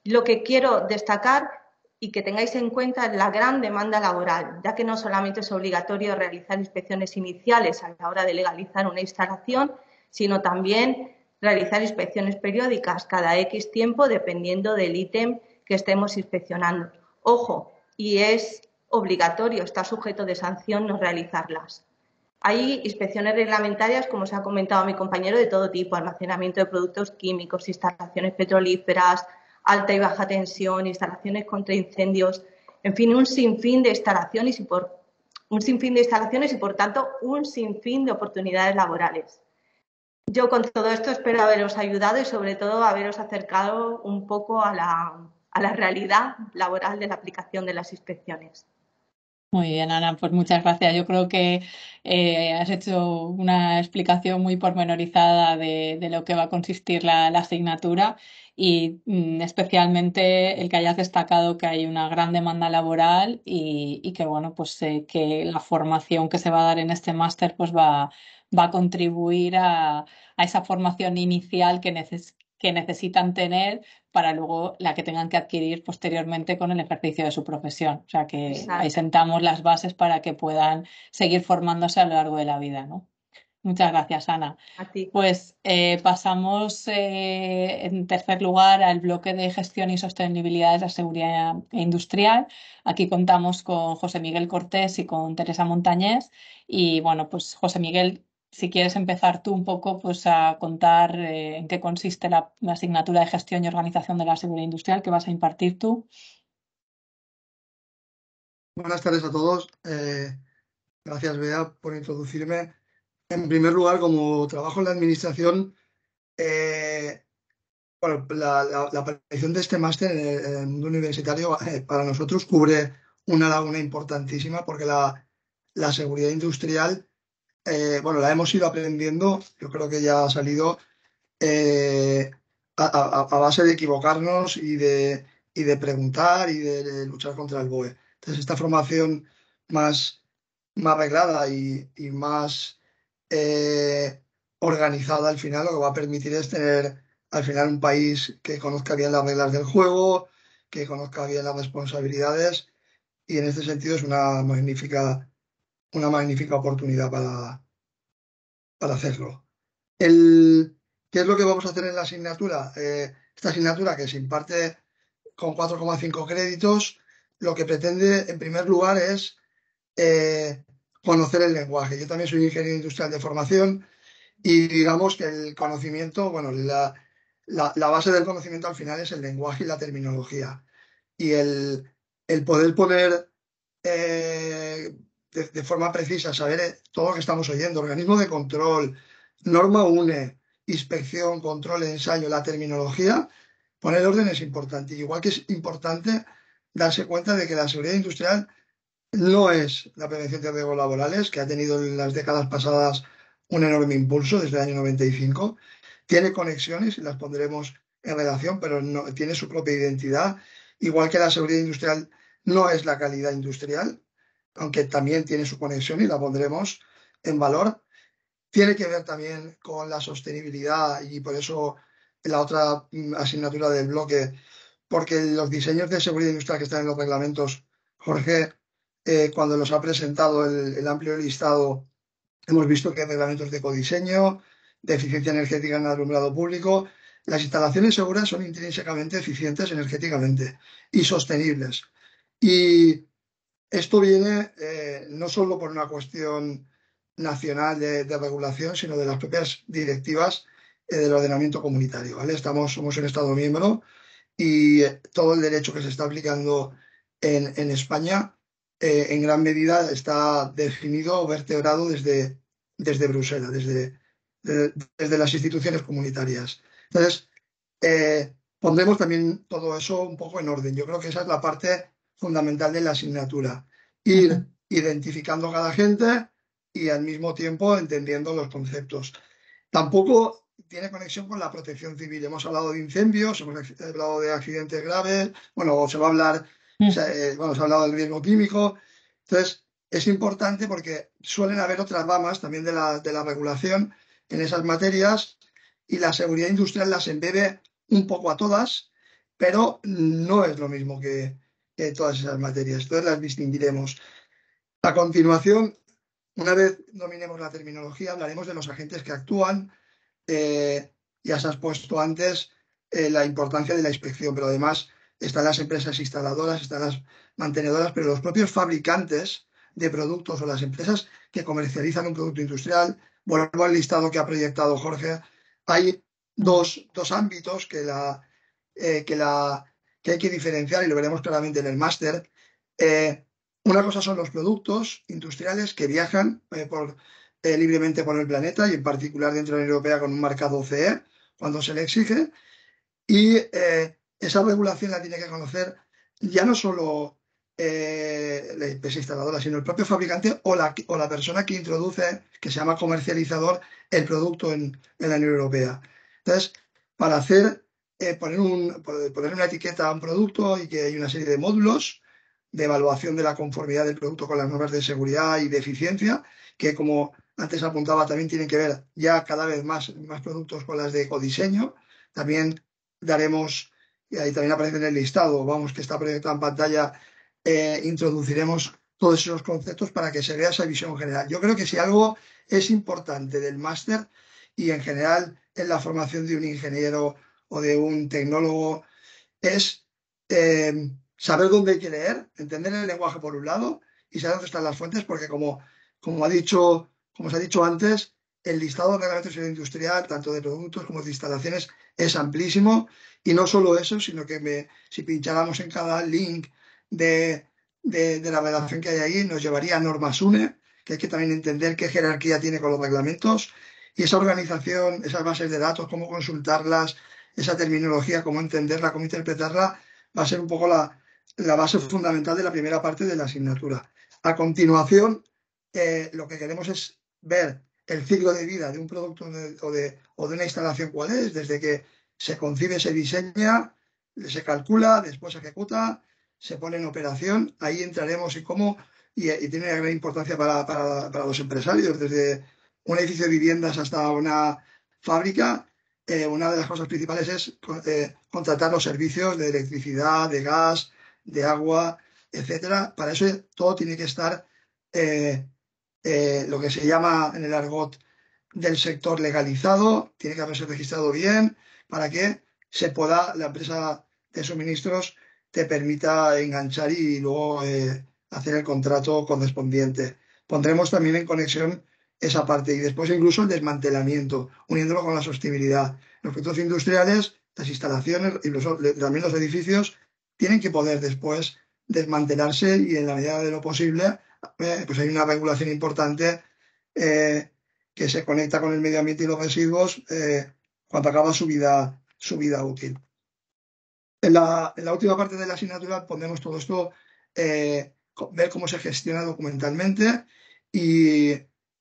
Lo que quiero destacar y que tengáis en cuenta es la gran demanda laboral, ya que no solamente es obligatorio realizar inspecciones iniciales a la hora de legalizar una instalación, sino también realizar inspecciones periódicas cada X tiempo dependiendo del ítem que estemos inspeccionando. Ojo, y es obligatorio, está sujeto de sanción no realizarlas. Hay inspecciones reglamentarias, como se ha comentado mi compañero, de todo tipo, almacenamiento de productos químicos, instalaciones petrolíferas, alta y baja tensión, instalaciones contra incendios, en fin, un sinfín de instalaciones y por un sinfín de instalaciones y por tanto un sinfín de oportunidades laborales. Yo con todo esto espero haberos ayudado y sobre todo haberos acercado un poco a la, a la realidad laboral de la aplicación de las inspecciones. Muy bien, Ana, pues muchas gracias. Yo creo que eh, has hecho una explicación muy pormenorizada de, de lo que va a consistir la, asignatura y mm, especialmente el que hayas destacado que hay una gran demanda laboral y, que bueno, pues que la formación que se va a dar en este máster pues va, va a contribuir a, esa formación inicial que, neces que necesitan tener para luego la que tengan que adquirir posteriormente con el ejercicio de su profesión. O sea que ahí sentamos las bases para que puedan seguir formándose a lo largo de la vida, ¿no? Muchas gracias, Ana. Pues eh, pasamos eh, en tercer lugar al bloque de gestión y sostenibilidad de la seguridad industrial. Aquí contamos con José Miguel Cortés y con Teresa Montañés. Y bueno, pues José Miguel si quieres empezar tú un poco pues, a contar eh, en qué consiste la, asignatura de gestión y organización de la seguridad industrial que vas a impartir tú. Buenas tardes a todos. Eh, gracias, Bea, por introducirme. En primer lugar, como trabajo en la administración, eh, la, aparición de este máster en el, mundo universitario para nosotros cubre una laguna importantísima porque la seguridad industrial eh, bueno, la hemos ido aprendiendo, yo creo que ya ha salido eh, a, base de equivocarnos y de, y de preguntar y de, luchar contra el BOE. Entonces, esta formación más, más y, más eh, organizada al final lo que va a permitir es tener al final un país que conozca bien las reglas del juego, que conozca bien las responsabilidades y en este sentido es una magnífica una magnífica oportunidad para, para hacerlo. ¿Qué es lo que vamos a hacer en la asignatura? Eh, esta asignatura que se imparte con 4,5 créditos, lo que pretende en primer lugar es eh, conocer el lenguaje. Yo también soy ingeniero industrial de formación y digamos que el conocimiento, bueno, la, base del conocimiento al final es el lenguaje y la terminología. Y el, poder poner eh, de, forma precisa, saber eh, todo lo que estamos oyendo, organismo de control, norma UNE, inspección, control, ensayo, la terminología, poner orden es importante. Igual que es importante darse cuenta de que la seguridad industrial no es la prevención de riesgos laborales, que ha tenido en las décadas pasadas un enorme impulso desde el año 95. Tiene conexiones y las pondremos en relación, pero no, tiene su propia identidad. Igual que la seguridad industrial no es la calidad industrial, aunque también tiene su conexión y la pondremos en valor, tiene que ver también con la sostenibilidad y por eso la otra mm, asignatura del bloque, porque los diseños de seguridad industrial que están en los reglamentos, Jorge, eh, cuando los ha presentado el, amplio listado, hemos visto que hay reglamentos de codiseño, de eficiencia energética en el alumbrado público. Las instalaciones seguras son intrínsecamente eficientes energéticamente y sostenibles. Y esto viene eh, no solo por una cuestión nacional de, regulación, sino de las propias directivas eh, del ordenamiento comunitario. Estamos, somos un Estado miembro y eh, todo el derecho que se está aplicando en, España en gran medida está definido o vertebrado desde, desde Bruselas, desde, desde las instituciones comunitarias. Entonces, pondremos también todo eso un poco en orden. Yo creo que esa es la parte fundamental de la asignatura. Ir identificando a cada gente y al mismo tiempo entendiendo los conceptos. Tampoco tiene conexión con la protección civil. Hemos hablado de incendios, hemos hablado de accidentes graves, bueno, se va a hablar, mm. eh, bueno, se ha hablado del riesgo químico. Entonces, es importante porque suelen haber otras ramas también de la, de la regulación en esas materias y la seguridad industrial las embebe un poco a todas, pero no es lo mismo que, todas esas materias. Entonces las distinguiremos. A continuación, una vez dominemos la terminología, hablaremos de los agentes que actúan. Eh, ya se has puesto antes eh, la importancia de la inspección, pero además están las empresas instaladoras, están las mantenedoras, pero los propios fabricantes de productos o las empresas que comercializan un producto industrial. Vuelvo al listado que ha proyectado Jorge. Hay dos, ámbitos que la, eh, que la que hay que diferenciar, y lo veremos claramente en el máster. Eh, una cosa son los productos industriales que viajan eh, eh, libremente por el planeta y en particular dentro de la Unión Europea con un marcado CE cuando se le exige. Y esa regulación la tiene que conocer ya no solo la empresa instaladora, sino el propio fabricante o la, persona que introduce, que se llama comercializador, el producto en, en la Unión Europea. Entonces, para hacer eh, poner, una eh, etiqueta a un producto y que hay una serie de módulos de evaluación de la conformidad del producto con las normas de seguridad y de eficiencia, que como antes apuntaba también tienen que ver ya cada vez más, más productos con las de ecodiseño. También daremos, y ahí también aparece en el listado, vamos, que está proyectado en pantalla, eh, introduciremos todos esos conceptos para que se vea esa visión general. Yo creo que si algo es importante del máster y en general en la formación de un ingeniero o de un tecnólogo es eh, saber dónde hay que leer, entender el lenguaje por un lado y saber dónde están las fuentes, porque como, como, ha dicho, como se ha dicho antes, el listado de reglamentos industrial, tanto de productos como de instalaciones, es amplísimo. Y no solo eso, sino que si pincháramos en cada link de, la redacción que hay ahí, nos llevaría a normas UNE, que hay que también entender qué jerarquía tiene con los reglamentos y esa organización, esas bases de datos, cómo consultarlas, esa terminología, cómo entenderla, cómo interpretarla, va a ser un poco la, base fundamental de la primera parte de la asignatura. A continuación, eh, lo que queremos es ver el ciclo de vida de un producto o, de, una instalación, cuál es, desde que se concibe, se diseña, se calcula, después se ejecuta, se pone en operación. Ahí entraremos y cómo, y, tiene una gran importancia para, para los empresarios, desde un edificio de viviendas hasta una fábrica, eh, una de las cosas principales es eh, contratar los servicios de electricidad, de gas, de agua, etcétera. Para eso todo tiene que estar eh, lo que se llama en el argot del sector legalizado, tiene que haberse registrado bien para que se pueda la empresa de suministros te permita enganchar y luego hacer el contrato correspondiente. Pondremos también en conexión esa parte. Y después incluso el desmantelamiento, uniéndolo con la sostenibilidad. Los proyectos industriales, las instalaciones, y también los edificios, tienen que poder después desmantelarse y en la medida de lo posible, eh, pues hay una regulación importante eh, que se conecta con el medio ambiente y los residuos eh, cuando acaba su vida, su vida útil. En la, última parte de la asignatura pondremos todo esto, ver cómo se gestiona documentalmente y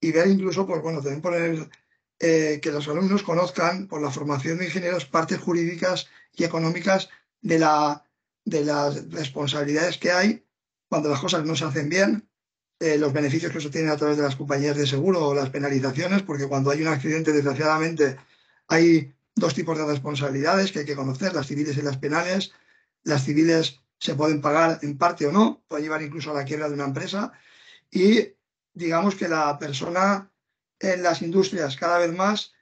y ver incluso, pues bueno, también poner eh, que los alumnos conozcan por la formación de ingenieros partes jurídicas y económicas de, la, de las responsabilidades que hay cuando las cosas no se hacen bien, eh, los beneficios que se tienen a través de las compañías de seguro o las penalizaciones, porque cuando hay un accidente, desgraciadamente, hay dos tipos de responsabilidades que hay que conocer, las civiles y las penales. Las civiles se pueden pagar en parte o no, puede llevar incluso a la quiebra de una empresa. Y digamos que la persona en las industrias cada vez más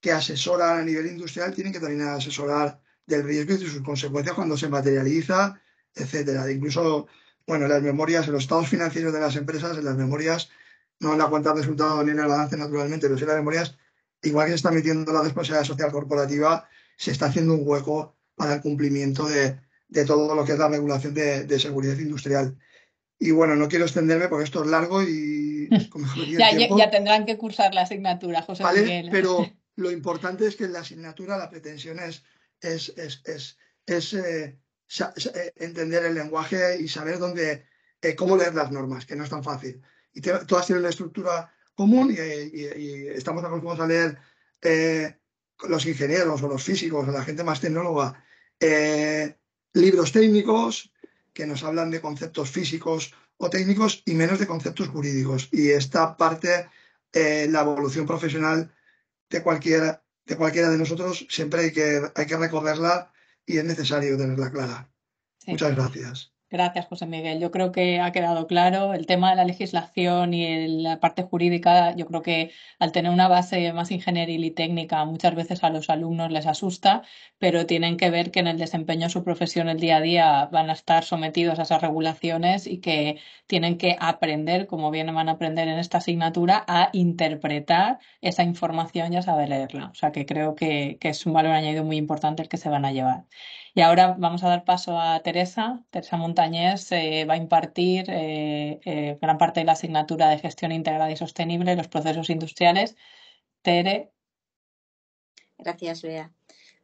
que asesora a nivel industrial tiene que también asesorar del riesgo y de sus consecuencias cuando se materializa, etcétera. Incluso, bueno, en las memorias, en los estados financieros de las empresas, en las memorias, no en la cuenta de resultados ni en el balance naturalmente, pero sí en las memorias, igual que se está metiendo la responsabilidad social corporativa, se está haciendo un hueco para el cumplimiento de, todo lo que es la regulación de seguridad industrial. Y bueno, no quiero extenderme porque esto es largo y ya, ya, tendrán que cursar la asignatura, José Pero lo importante es que en la asignatura la pretensión es, es, eh, eh, entender el lenguaje y saber dónde, eh, cómo leer las normas, que no es tan fácil. Y todas tienen una estructura común y, estamos acostumbrados a leer los ingenieros o los físicos o la gente más tecnóloga libros técnicos, que nos hablan de conceptos físicos o técnicos y menos de conceptos jurídicos. Y esta parte, eh, la evolución profesional de cualquiera, de cualquiera de nosotros, siempre hay que, hay que recorrerla y es necesario tenerla clara. Muchas gracias. Gracias, José Miguel. Yo creo que ha quedado claro el tema de la legislación y la parte jurídica. Yo creo que al tener una base más ingenieril y técnica, muchas veces a los alumnos les asusta, pero tienen que ver que en el desempeño de su profesión el día a día van a estar sometidos a esas regulaciones y que tienen que aprender, como bien van a aprender en esta asignatura, a interpretar esa información y a saber leerla. O sea que creo que es un valor añadido muy importante el que se van a llevar. Y ahora vamos a dar paso a Teresa. Teresa Montañés eh, va a impartir eh, eh, gran parte de la asignatura de gestión integrada y sostenible, los procesos industriales. Tere. Gracias, Bea.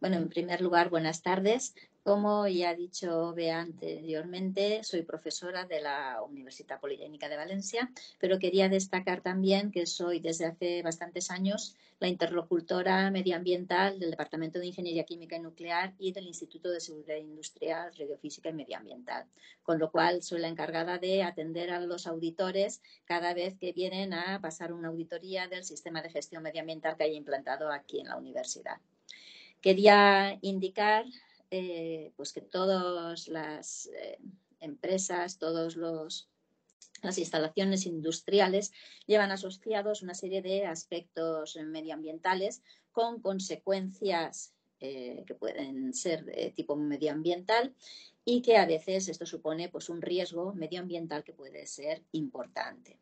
Bueno, en primer lugar, buenas tardes. Como ya ha dicho Bea anteriormente, soy profesora de la Universidad Politécnica de Valencia, pero quería destacar también que soy desde hace bastantes años la interlocutora medioambiental del Departamento de Ingeniería Química y Nuclear y del Instituto de Seguridad Industrial, Radiofísica y Medioambiental, con lo cual soy la encargada de atender a los auditores cada vez que vienen a pasar una auditoría del sistema de gestión medioambiental que haya implantado aquí en la universidad. Quería indicar eh, pues que todas las eh, empresas, todas las instalaciones industriales llevan asociados una serie de aspectos medioambientales con consecuencias eh, que pueden ser de tipo medioambiental y que a veces esto supone pues, un riesgo medioambiental que puede ser importante.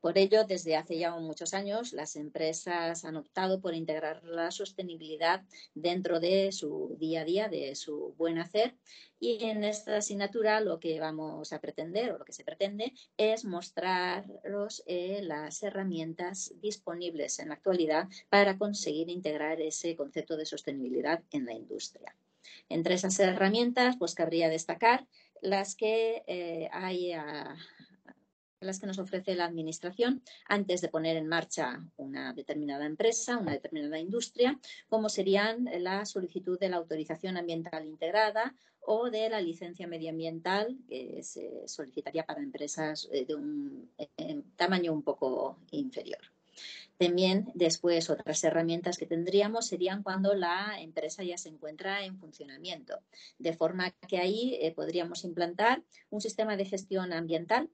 Por ello, desde hace ya muchos años, las empresas han optado por integrar la sostenibilidad dentro de su día a día, de su buen hacer. Y en esta asignatura lo que vamos a pretender o lo que se pretende es mostraros eh, las herramientas disponibles en la actualidad para conseguir integrar ese concepto de sostenibilidad en la industria. Entre esas herramientas, pues cabría destacar las que eh, hay a, las que nos ofrece la Administración antes de poner en marcha una determinada empresa, una determinada industria, como serían la solicitud de la autorización ambiental integrada o de la licencia medioambiental que se solicitaría para empresas eh, de un tamaño un poco inferior. También después otras herramientas que tendríamos serían cuando la empresa ya se encuentra en funcionamiento, de forma que ahí eh, podríamos implantar un sistema de gestión ambiental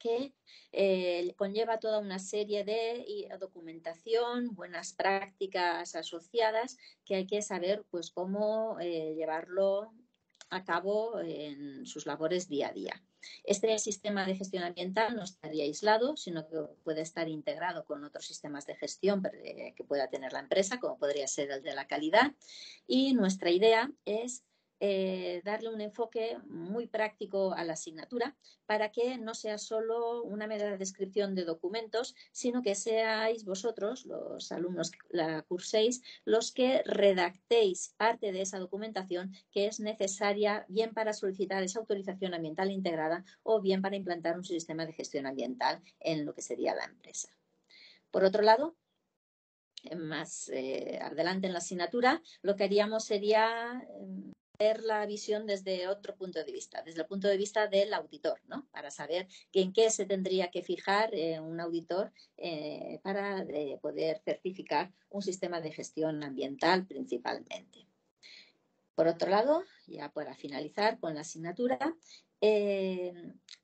que eh, conlleva toda una serie de documentación, buenas prácticas asociadas que hay que saber pues cómo eh, llevarlo a cabo en sus labores día a día. Este sistema de gestión ambiental no estaría aislado, sino que puede estar integrado con otros sistemas de gestión eh, que pueda tener la empresa, como podría ser el de la calidad. Y nuestra idea es eh, darle un enfoque muy práctico a la asignatura para que no sea solo una mera descripción de documentos, sino que seáis vosotros, los alumnos que la curséis, los que redactéis parte de esa documentación que es necesaria bien para solicitar esa autorización ambiental integrada o bien para implantar un sistema de gestión ambiental en lo que sería la empresa. Por otro lado, eh, más eh, adelante en la asignatura, lo que haríamos sería em, ver la visión desde otro punto de vista, desde el punto de vista del auditor, Para saber en qué se tendría que fijar eh, un auditor eh, para eh, poder certificar un sistema de gestión ambiental principalmente. Por otro lado, ya para finalizar con la asignatura, eh,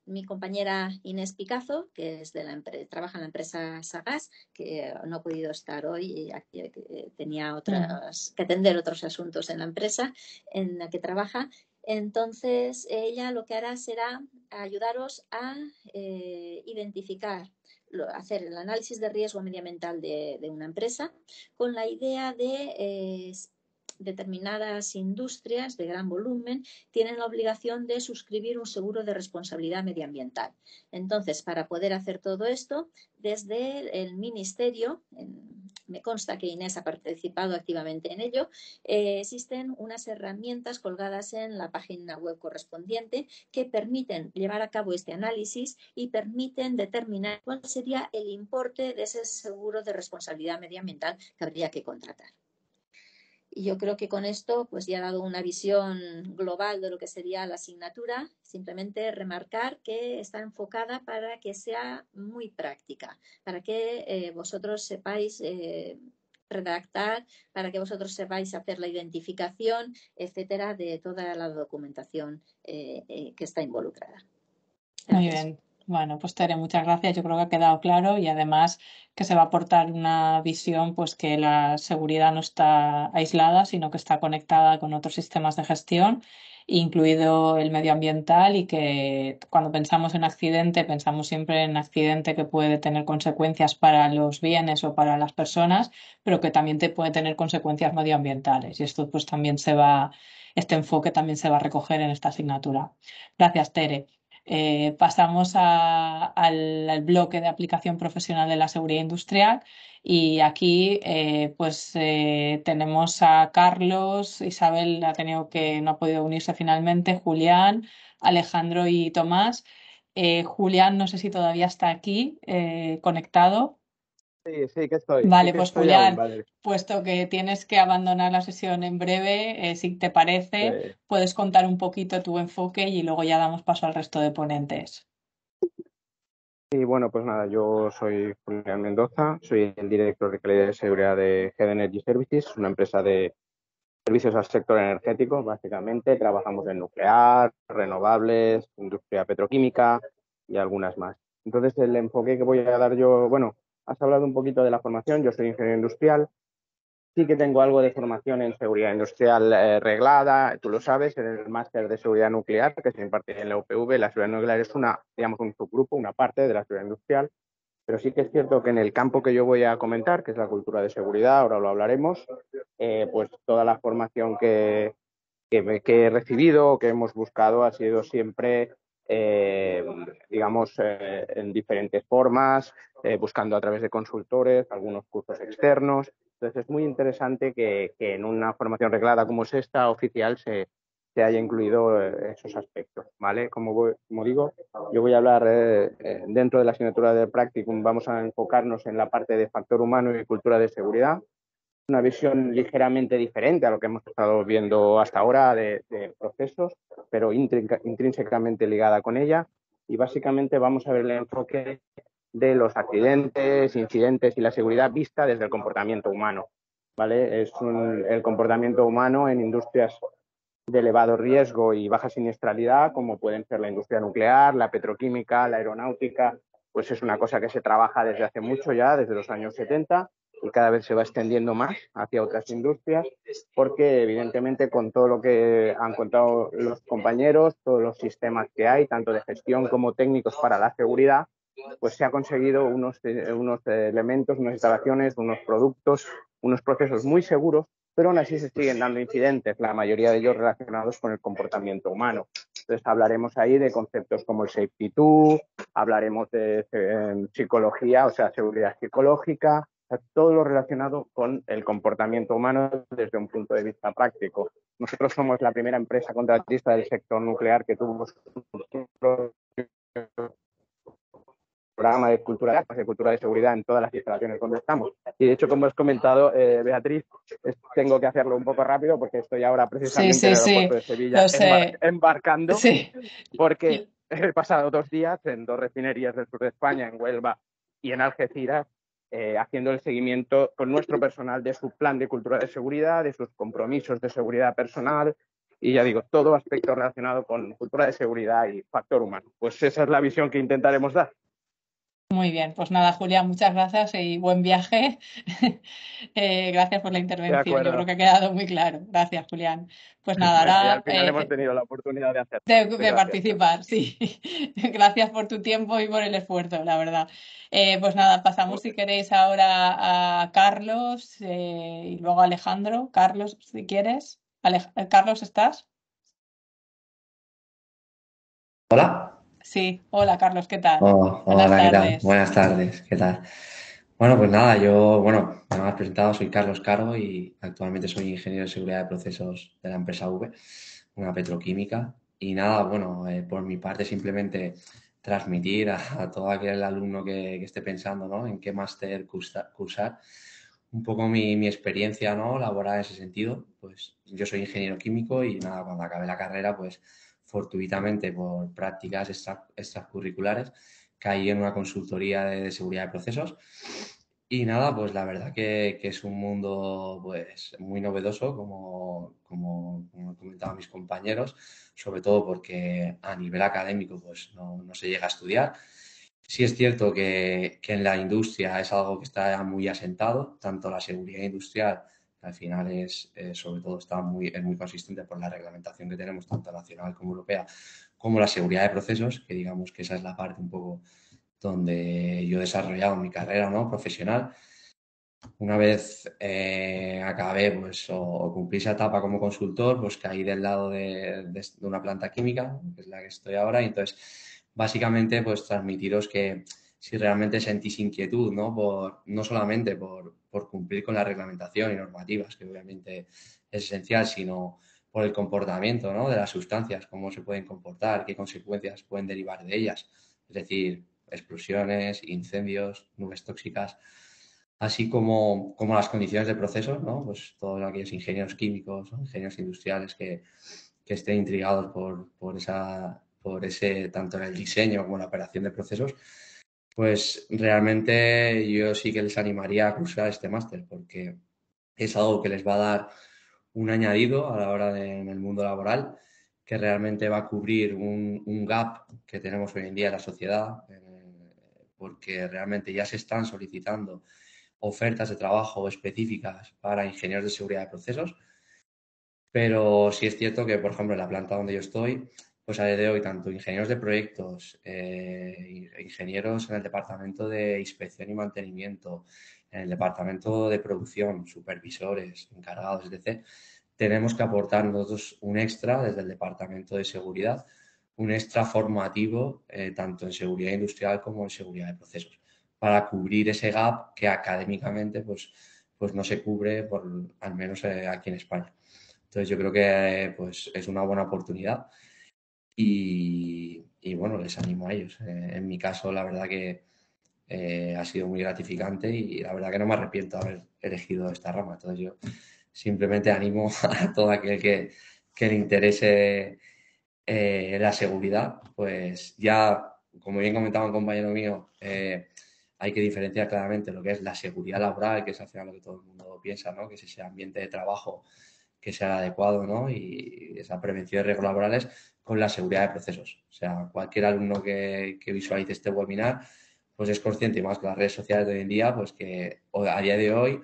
mi compañera Inés Picazo, que es de la, trabaja en la empresa Sagas, que no ha podido estar hoy, y tenía otras, que atender otros asuntos en la empresa en la que trabaja. Entonces, ella lo que hará será ayudaros a eh, identificar, hacer el análisis de riesgo medioambiental de, una empresa con la idea de eh, determinadas industrias de gran volumen tienen la obligación de suscribir un seguro de responsabilidad medioambiental. Entonces, para poder hacer todo esto, desde el Ministerio, me consta que Inés ha participado activamente en ello, eh, existen unas herramientas colgadas en la página web correspondiente que permiten llevar a cabo este análisis y permiten determinar cuál sería el importe de ese seguro de responsabilidad medioambiental que habría que contratar. Y yo creo que con esto pues ya ha dado una visión global de lo que sería la asignatura. Simplemente remarcar que está enfocada para que sea muy práctica, para que eh, vosotros sepáis eh, redactar, para que vosotros sepáis hacer la identificación, etcétera, de toda la documentación eh, que está involucrada. Muy bien. Bueno, pues Tere, muchas gracias. Yo creo que ha quedado claro y además que se va a aportar una visión, pues que la seguridad no está aislada, sino que está conectada con otros sistemas de gestión, incluido el medioambiental, y que cuando pensamos en accidente, pensamos siempre en accidente que puede tener consecuencias para los bienes o para las personas, pero que también te puede tener consecuencias medioambientales. Y esto pues también se va, este enfoque también se va a recoger en esta asignatura. Gracias, Tere. Eh, pasamos al, bloque de aplicación profesional de la seguridad industrial y aquí eh, pues eh, tenemos a Carlos, Isabel ha tenido que no ha podido unirse finalmente, Julián, Alejandro y Tomás. Julián no sé si todavía está aquí conectado. Sí, sí, que estoy. Vale, pues Julián, puesto que tienes que abandonar la sesión en breve, eh, si te parece, puedes contar un poquito tu enfoque y luego ya damos paso al resto de ponentes. Y bueno, pues nada, yo soy Julián Mendoza, soy el director de calidad y seguridad de Head Energy Services, una empresa de servicios al sector energético, básicamente. Trabajamos en nuclear, renovables, industria petroquímica y algunas más. Entonces, el enfoque que voy a dar yo, bueno, Has hablado un poquito de la formación, yo soy ingeniero industrial, sí que tengo algo de formación en seguridad industrial eh, reglada, tú lo sabes, en el máster de seguridad nuclear que se imparte en la UPV, la seguridad nuclear es una, digamos, un subgrupo, una parte de la seguridad industrial, pero sí que es cierto que en el campo que yo voy a comentar, que es la cultura de seguridad, ahora lo hablaremos, eh, pues toda la formación que, que, que he recibido, que hemos buscado, ha sido siempre eh, digamos, eh, en diferentes formas, eh, buscando a través de consultores, algunos cursos externos. Entonces es muy interesante que, que en una formación reglada como es esta oficial se, se haya incluido esos aspectos, ¿vale? Como, como, digo, yo voy a hablar dentro de la asignatura del Practicum, vamos a enfocarnos en la parte de factor humano y cultura de seguridad, una visión ligeramente diferente a lo que hemos estado viendo hasta ahora de, procesos, pero intrínsecamente ligada con ella. Y básicamente vamos a ver el enfoque de los accidentes, incidentes y la seguridad vista desde el comportamiento humano. ¿vale? Es el comportamiento humano en industrias de elevado riesgo y baja siniestralidad, como pueden ser la industria nuclear, la petroquímica, la aeronáutica, pues es una cosa que se trabaja desde hace mucho ya, desde los años 70, y cada vez se va extendiendo más hacia otras industrias, porque evidentemente con todo lo que han contado los compañeros, todos los sistemas que hay, tanto de gestión como técnicos para la seguridad, pues se ha conseguido unos, eh, eh, elementos, unas instalaciones, unos productos, unos procesos muy seguros, pero aún así se siguen dando incidentes, la mayoría de ellos relacionados con el comportamiento humano. Entonces hablaremos ahí de conceptos como el safety tool, hablaremos de eh, psicología, o sea, seguridad psicológica, todo lo relacionado con el comportamiento humano desde un punto de vista práctico. Nosotros somos la primera empresa contratista del sector nuclear que tuvo su programa de cultura de de seguridad en todas las instalaciones donde estamos. Y de hecho, como has comentado, eh, Beatriz, tengo que hacerlo un poco rápido porque estoy ahora precisamente en el aeropuerto de Sevilla embarcando, porque he pasado dos días en dos refinerías del sur de España, en Huelva y en Algeciras, eh, haciendo el seguimiento con nuestro personal de su plan de cultura de seguridad, de sus compromisos de seguridad personal y ya digo, todo aspecto relacionado con cultura de seguridad y factor humano. Pues esa es la visión que intentaremos dar. Muy bien, pues nada, Julián, muchas gracias y buen viaje. Eh, gracias por la intervención, yo creo que ha quedado muy claro. Gracias, Julián. Pues nada, ahora. al final eh, hemos tenido la oportunidad de De, participar, sí. gracias por tu tiempo y por el esfuerzo, la verdad. Eh, pues nada, pasamos si queréis ahora a Carlos y luego a Alejandro. Carlos, si quieres. Carlos, ¿estás? Hola. Sí, hola Carlos, ¿qué tal? Oh, Buenas hola, tardes. tal? Buenas tardes, ¿qué tal? Bueno, pues nada, yo, bueno, me has presentado, soy Carlos Caro y actualmente soy ingeniero de seguridad de procesos de la empresa V, una petroquímica. Y nada, bueno, eh, por mi parte simplemente transmitir a, todo aquel alumno que, esté pensando ¿no? en qué máster cursar, un poco mi, experiencia ¿no? laboral en ese sentido. Pues yo soy ingeniero químico y nada, cuando acabé la carrera, pues fortuitamente por prácticas extracurriculares, caí en una consultoría de, seguridad de procesos. Y nada, pues la verdad que, es un mundo pues muy novedoso, como, como, como, mis compañeros, sobre todo porque a nivel académico pues no, no se llega a estudiar. Sí es cierto que, que, en la industria es algo que está muy asentado, tanto la seguridad industrial al final es, eh, sobre todo, está muy, es muy consistente por la reglamentación que tenemos, tanto nacional como europea, como la seguridad de procesos, que digamos que esa es la parte un poco donde yo he desarrollado mi carrera ¿no? profesional. Una vez eh, acabé pues, o, cumplí esa etapa como consultor, pues caí del lado de, una planta química, que es la que estoy ahora, y entonces básicamente pues transmitiros que si realmente sentís inquietud, ¿no? Por, no solamente por, por cumplir con la reglamentación y normativas, que obviamente es esencial, sino por el comportamiento ¿no? de las sustancias, cómo se pueden comportar, qué consecuencias pueden derivar de ellas, es decir, explosiones, incendios, nubes tóxicas, así como, como las condiciones de proceso, ¿no? pues todos aquellos ingenieros químicos, ingenieros industriales que, que estén intrigados por, por, esa, por ese, tanto en el diseño como en la operación de procesos, pues realmente yo sí que les animaría a cursar este máster porque es algo que les va a dar un añadido a la hora en el mundo laboral que realmente va a cubrir un, gap que tenemos hoy en día en la sociedad eh, porque realmente ya se están solicitando ofertas de trabajo específicas para ingenieros de seguridad de procesos pero sí es cierto que, por ejemplo, en la planta donde yo estoy, pues a día de hoy, tanto ingenieros de proyectos, eh, ingenieros en el departamento de inspección y mantenimiento, en el departamento de producción, supervisores, encargados, etc., tenemos que aportar nosotros un extra desde el departamento de seguridad, un extra formativo, eh, tanto en seguridad industrial como en seguridad de procesos, para cubrir ese gap que académicamente pues, pues no se cubre, por, al menos eh, aquí en España. Entonces yo creo que pues, es una buena oportunidad y, bueno, les animo a ellos. Eh, en mi caso, la verdad que eh, ha sido muy gratificante y la verdad que no me arrepiento de haber elegido esta rama. Entonces yo simplemente animo a todo aquel que, que le interese eh, la seguridad, pues ya, como bien comentaba un compañero mío, hay que diferenciar claramente lo que es la seguridad laboral, que es al final lo que todo el mundo piensa, ¿no? que es ese ambiente de trabajo que sea adecuado, ¿no? Y esa prevención de riesgos laborales con la seguridad de procesos. O sea, cualquier alumno que, visualice este webinar, pues es consciente, y más que las redes sociales de hoy en día, pues que a día de hoy,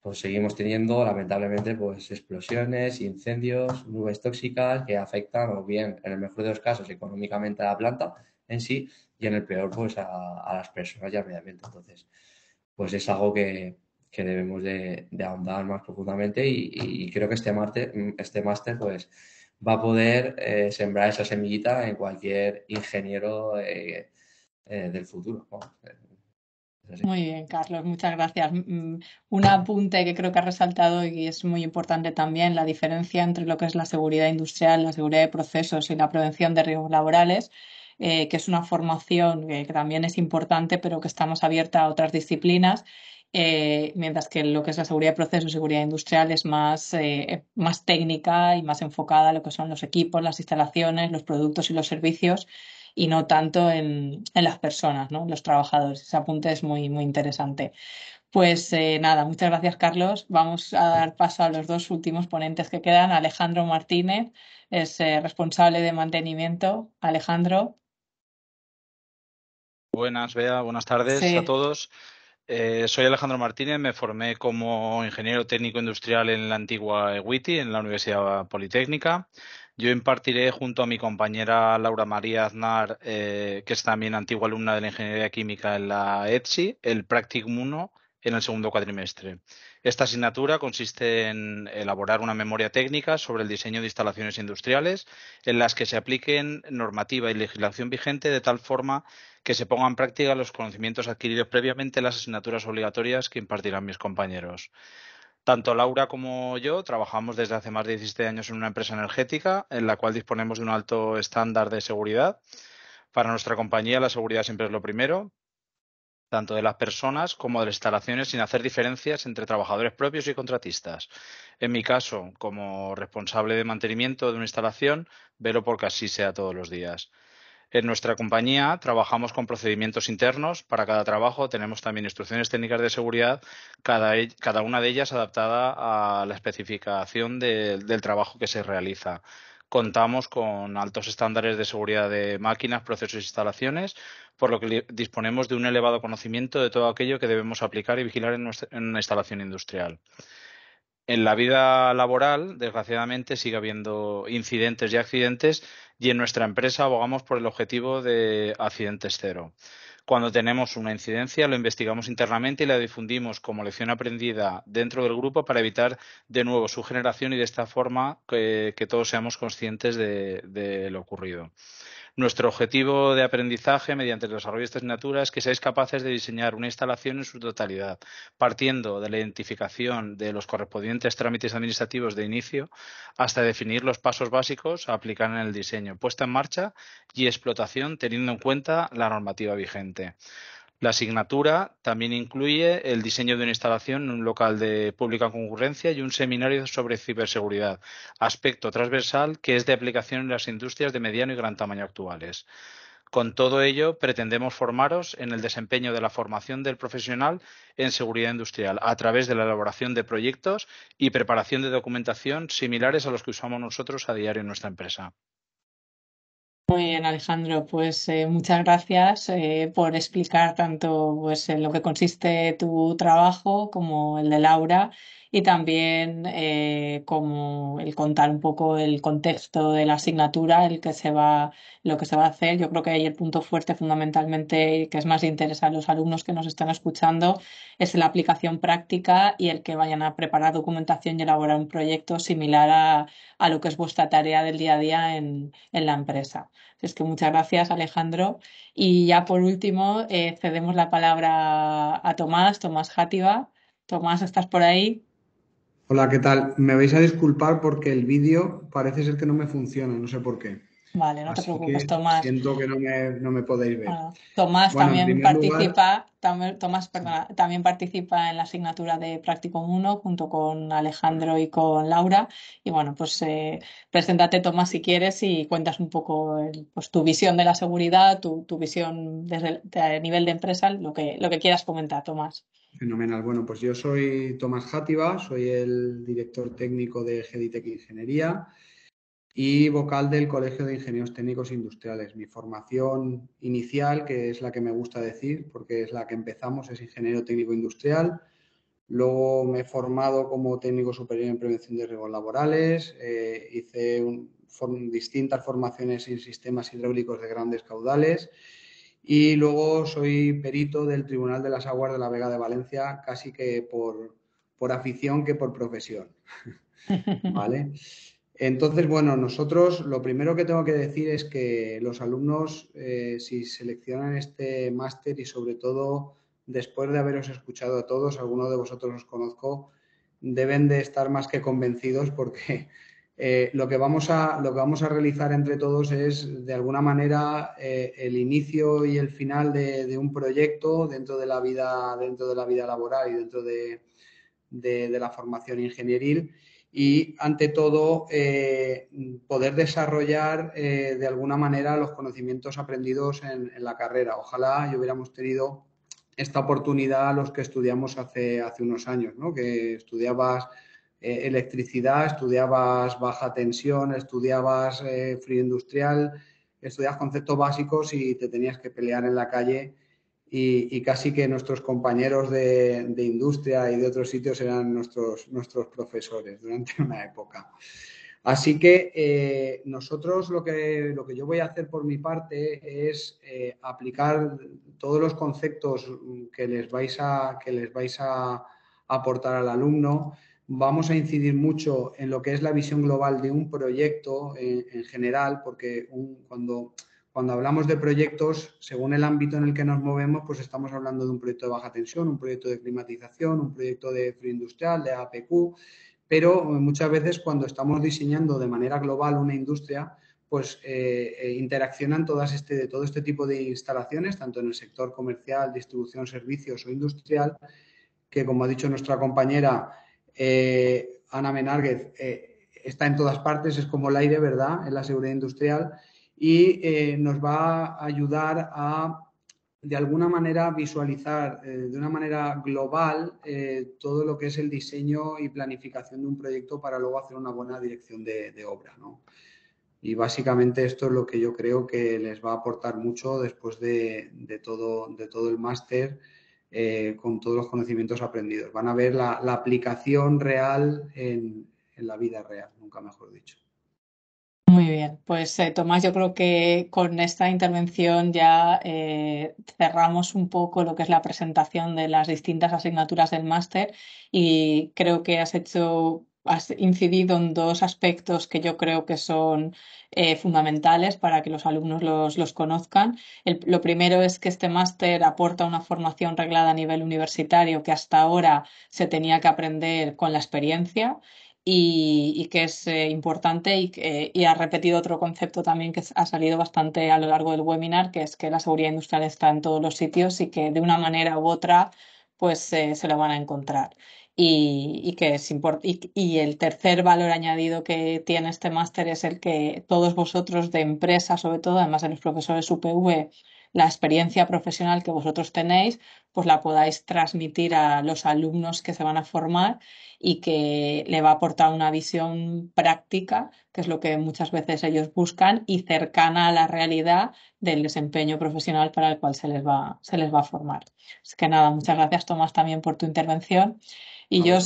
pues seguimos teniendo, lamentablemente, pues explosiones, incendios, nubes tóxicas que afectan, o bien, en el mejor de los casos, económicamente a la planta en sí, y en el peor, pues a, a las personas y al medio ambiente. Entonces, pues es algo que, que debemos de, ahondar más profundamente y, creo que este máster mm, este máster pues va a poder eh, sembrar esa semillita en cualquier ingeniero eh, eh, del futuro. muy bien, Carlos, muchas gracias. Mm, mm, un apunte que creo que has resaltado y es muy importante también, la diferencia entre lo que es la seguridad industrial, la seguridad de procesos y la prevención de riesgos laborales, que es una formación que, que, también es importante, pero que estamos abierta a otras disciplinas eh, mientras que lo que es la seguridad de proceso, seguridad industrial es más, eh, más técnica y más enfocada a lo que son los equipos, las instalaciones, los productos y los servicios y no tanto en, las personas, ¿no? los trabajadores. Ese apunte es muy, muy interesante. Pues eh, nada, muchas gracias Carlos. Vamos a dar paso a los dos últimos ponentes que quedan. Alejandro Martínez es responsable de mantenimiento. Alejandro. Buenas, Bea. Buenas tardes a todos. Eh, soy Alejandro Martínez, me formé como ingeniero técnico industrial en la antigua EWITI, en la Universidad Politécnica. Yo impartiré junto a mi compañera Laura María Aznar, eh, que es también antigua alumna de la Ingeniería Química en la ETSI, el Practicum 1 en el segundo cuatrimestre. Esta asignatura consiste en elaborar una memoria técnica sobre el diseño de instalaciones industriales en las que se apliquen normativa y legislación vigente de tal forma que se pongan en práctica los conocimientos adquiridos previamente en las asignaturas obligatorias que impartirán mis compañeros. Tanto Laura como yo trabajamos desde hace más de 17 años en una empresa energética en la cual disponemos de un alto estándar de seguridad. Para nuestra compañía la seguridad siempre es lo primero, tanto de las personas como de las instalaciones, sin hacer diferencias entre trabajadores propios y contratistas. En mi caso, como responsable de mantenimiento de una instalación, velo porque así sea todos los días. En nuestra compañía trabajamos con procedimientos internos. Para cada trabajo tenemos también instrucciones técnicas de seguridad, cada, e, una de ellas adaptada a la especificación del trabajo que se realiza contamos con altos estándares de seguridad de máquinas, procesos e instalaciones, por lo que disponemos de un elevado conocimiento de todo aquello que debemos aplicar y vigilar en, una instalación industrial. En la vida laboral, desgraciadamente, sigue habiendo incidentes y accidentes y en nuestra empresa abogamos por el objetivo de accidentes cero. Cuando tenemos una incidencia, lo investigamos internamente y la difundimos como lección aprendida dentro del grupo para evitar de nuevo su generación y de esta forma que, todos seamos conscientes de lo ocurrido. Nuestro objetivo de aprendizaje mediante el desarrollo de esta asignatura es que seáis capaces de diseñar una instalación en su totalidad, partiendo de la identificación de los correspondientes trámites administrativos de inicio hasta definir los pasos básicos a aplicar en el diseño, puesta en marcha y explotación teniendo en cuenta la normativa vigente. La asignatura también incluye el diseño de una instalación en un local de pública concurrencia y un seminario sobre ciberseguridad, aspecto transversal que es de aplicación en las industrias de mediano y gran tamaño actuales. Con todo ello, pretendemos formaros en el desempeño de la formación del profesional en seguridad industrial a través de la elaboración de proyectos y preparación de documentación similares a los que usamos nosotros a diario en nuestra empresa. Muy bien, Alejandro, pues eh, muchas gracias eh, por explicar tanto pues, en lo que consiste tu trabajo como el de Laura y también eh, como el contar un poco el contexto de la asignatura, el que se va, lo que se va a hacer. Yo creo que ahí el punto fuerte fundamentalmente que es más de interés a los alumnos que nos están escuchando es la aplicación práctica y el que vayan a preparar documentación y elaborar un proyecto similar a, lo que es vuestra tarea del día a día en, la empresa. Así es que muchas gracias, Alejandro. Y ya por último, eh, cedemos la palabra a Tomás, Tomás Jativa. Tomás, ¿estás por ahí? Hola, ¿qué tal? Me vais a disculpar porque el vídeo parece ser que no me funciona, no sé por qué. Vale, no te preocupes, Tomás. Siento que no me, no me podéis ver. Tomás también participa, también, participa en la asignatura de Práctico 1 junto con Alejandro y con Laura. Y bueno, pues eh, preséntate, Tomás, si quieres, y cuentas un poco pues, tu visión de la seguridad, tu, visión desde el nivel de empresa, lo que, lo que quieras comentar, Tomás. Fenomenal. Bueno, pues yo soy Tomás Játiva, soy el director técnico de Geditec Ingeniería y vocal del Colegio de Ingenieros Técnicos Industriales. Mi formación inicial, que es la que me gusta decir, porque es la que empezamos, es ingeniero técnico industrial. Luego me he formado como técnico superior en prevención de riesgos laborales, eh, hice distintas formaciones en sistemas hidráulicos de grandes caudales y luego soy perito del Tribunal de las Aguas de la Vega de Valencia, casi que por, afición que por profesión. ¿Vale? Entonces, bueno, nosotros lo primero que tengo que decir es que los alumnos, eh, si seleccionan este máster y sobre todo después de haberos escuchado a todos, alguno de vosotros os conozco, deben de estar más que convencidos porque eh, lo, que vamos a, lo que vamos a realizar entre todos es, de alguna manera, eh, el inicio y el final de, un proyecto dentro de la vida, dentro de la vida laboral y dentro de, la formación ingenieril. Y, ante todo, eh, poder desarrollar de alguna manera los conocimientos aprendidos en, la carrera. Ojalá y hubiéramos tenido esta oportunidad los que estudiamos hace, hace unos años, ¿no? que estudiabas eh, electricidad, estudiabas baja tensión, estudiabas eh, frío industrial, estudiabas conceptos básicos y te tenías que pelear en la calle y, casi que nuestros compañeros de, industria y de otros sitios eran nuestros, nuestros profesores durante una época. Así que eh, nosotros lo que, lo que yo voy a hacer por mi parte es aplicar todos los conceptos que les vais a, que les vais a aportar al alumno Vamos a incidir mucho en lo que es la visión global de un proyecto en, general, porque cuando, hablamos de proyectos, según el ámbito en el que nos movemos, pues estamos hablando de un proyecto de baja tensión, un proyecto de climatización, un proyecto de frío industrial, de APQ, pero eh, muchas veces cuando estamos diseñando de manera global una industria, pues eh, eh, interaccionan todas este, todo este tipo de instalaciones, tanto en el sector comercial, distribución, servicios o industrial, que como ha dicho nuestra compañera, eh, Ana Menárguez eh, está en todas partes, es como el aire, ¿verdad?, en la seguridad industrial y eh, nos va a ayudar a, de alguna manera, visualizar de una manera global todo lo que es el diseño y planificación de un proyecto para luego hacer una buena dirección de, obra, ¿no? Y básicamente esto es lo que yo creo que les va a aportar mucho después de todo el máster eh, con todos los conocimientos aprendidos. Van a ver la, aplicación real en, la vida real, nunca mejor dicho. Muy bien, pues eh, Tomás, yo creo que con esta intervención ya eh, cerramos un poco lo que es la presentación de las distintas asignaturas del máster y creo que has hecho has incidido en dos aspectos que yo creo que son eh, fundamentales para que los alumnos los, conozcan. lo primero es que este máster aporta una formación reglada a nivel universitario que hasta ahora se tenía que aprender con la experiencia. Y, que es eh, importante y, ha repetido otro concepto también que ha salido bastante a lo largo del webinar, que es que la seguridad industrial está en todos los sitios y que de una manera u otra pues eh, se la van a encontrar y, que es y, el tercer valor añadido que tiene este máster es el que todos vosotros de empresa, sobre todo, además de los profesores UPV, la experiencia profesional que vosotros tenéis, pues la podáis transmitir a los alumnos que se van a formar y que le va a aportar una visión práctica, que es lo que muchas veces ellos buscan, y cercana a la realidad del desempeño profesional para el cual se les va, se les va a formar. Así que nada, muchas gracias Tomás también por tu intervención. Y yo,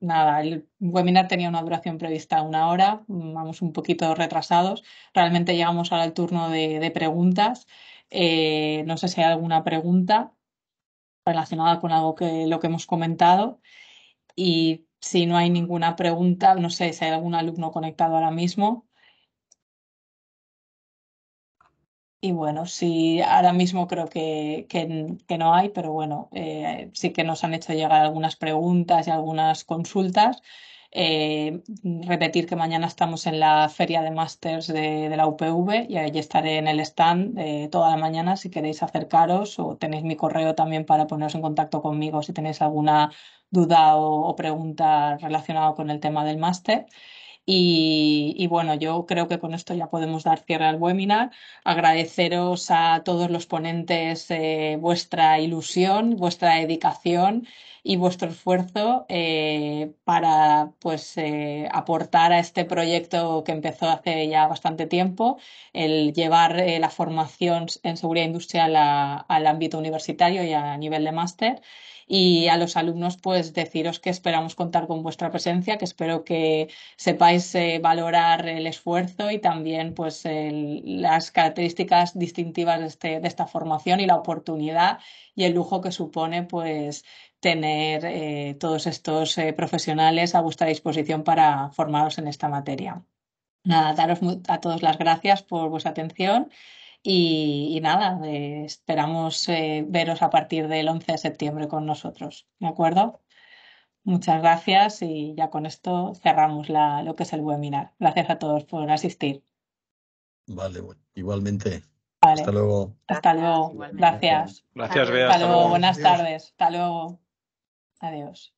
nada, el webinar tenía una duración prevista una hora, vamos un poquito retrasados. Realmente llegamos ahora al turno de, preguntas. Eh, no sé si hay alguna pregunta relacionada con algo que lo que hemos comentado. Y si no hay ninguna pregunta, no sé si hay algún alumno conectado ahora mismo. Y bueno, sí, ahora mismo creo que, que, no hay, pero bueno, eh, sí que nos han hecho llegar algunas preguntas y algunas consultas. Eh, repetir que mañana estamos en la feria de másters de, la UPV y allí estaré en el stand eh, toda la mañana si queréis acercaros o tenéis mi correo también para poneros en contacto conmigo si tenéis alguna duda o, o pregunta relacionada con el tema del máster. Y, bueno, yo creo que con esto ya podemos dar cierre al webinar. Agradeceros a todos los ponentes eh, vuestra ilusión, vuestra dedicación y vuestro esfuerzo eh, para pues, eh, aportar a este proyecto que empezó hace ya bastante tiempo, el llevar la formación en seguridad industrial al ámbito universitario y a nivel de máster y a los alumnos pues deciros que esperamos contar con vuestra presencia, que espero que sepáis eh, valorar el esfuerzo y también pues las características distintivas este, de, esta formación y la oportunidad y el lujo que supone pues tener eh, todos estos eh, profesionales a vuestra disposición para formaros en esta materia. Nada, daros a todos las gracias por vuestra atención y, nada, eh, esperamos eh, veros a partir del 11 de septiembre con nosotros. ¿De acuerdo? Muchas gracias y ya con esto cerramos lo que es el webinar. Gracias a todos por asistir. Vale, igualmente. Hasta luego. Hasta luego. Gracias. Gracias, Bea. Hasta luego. Buenas tardes. Hasta luego. Adiós.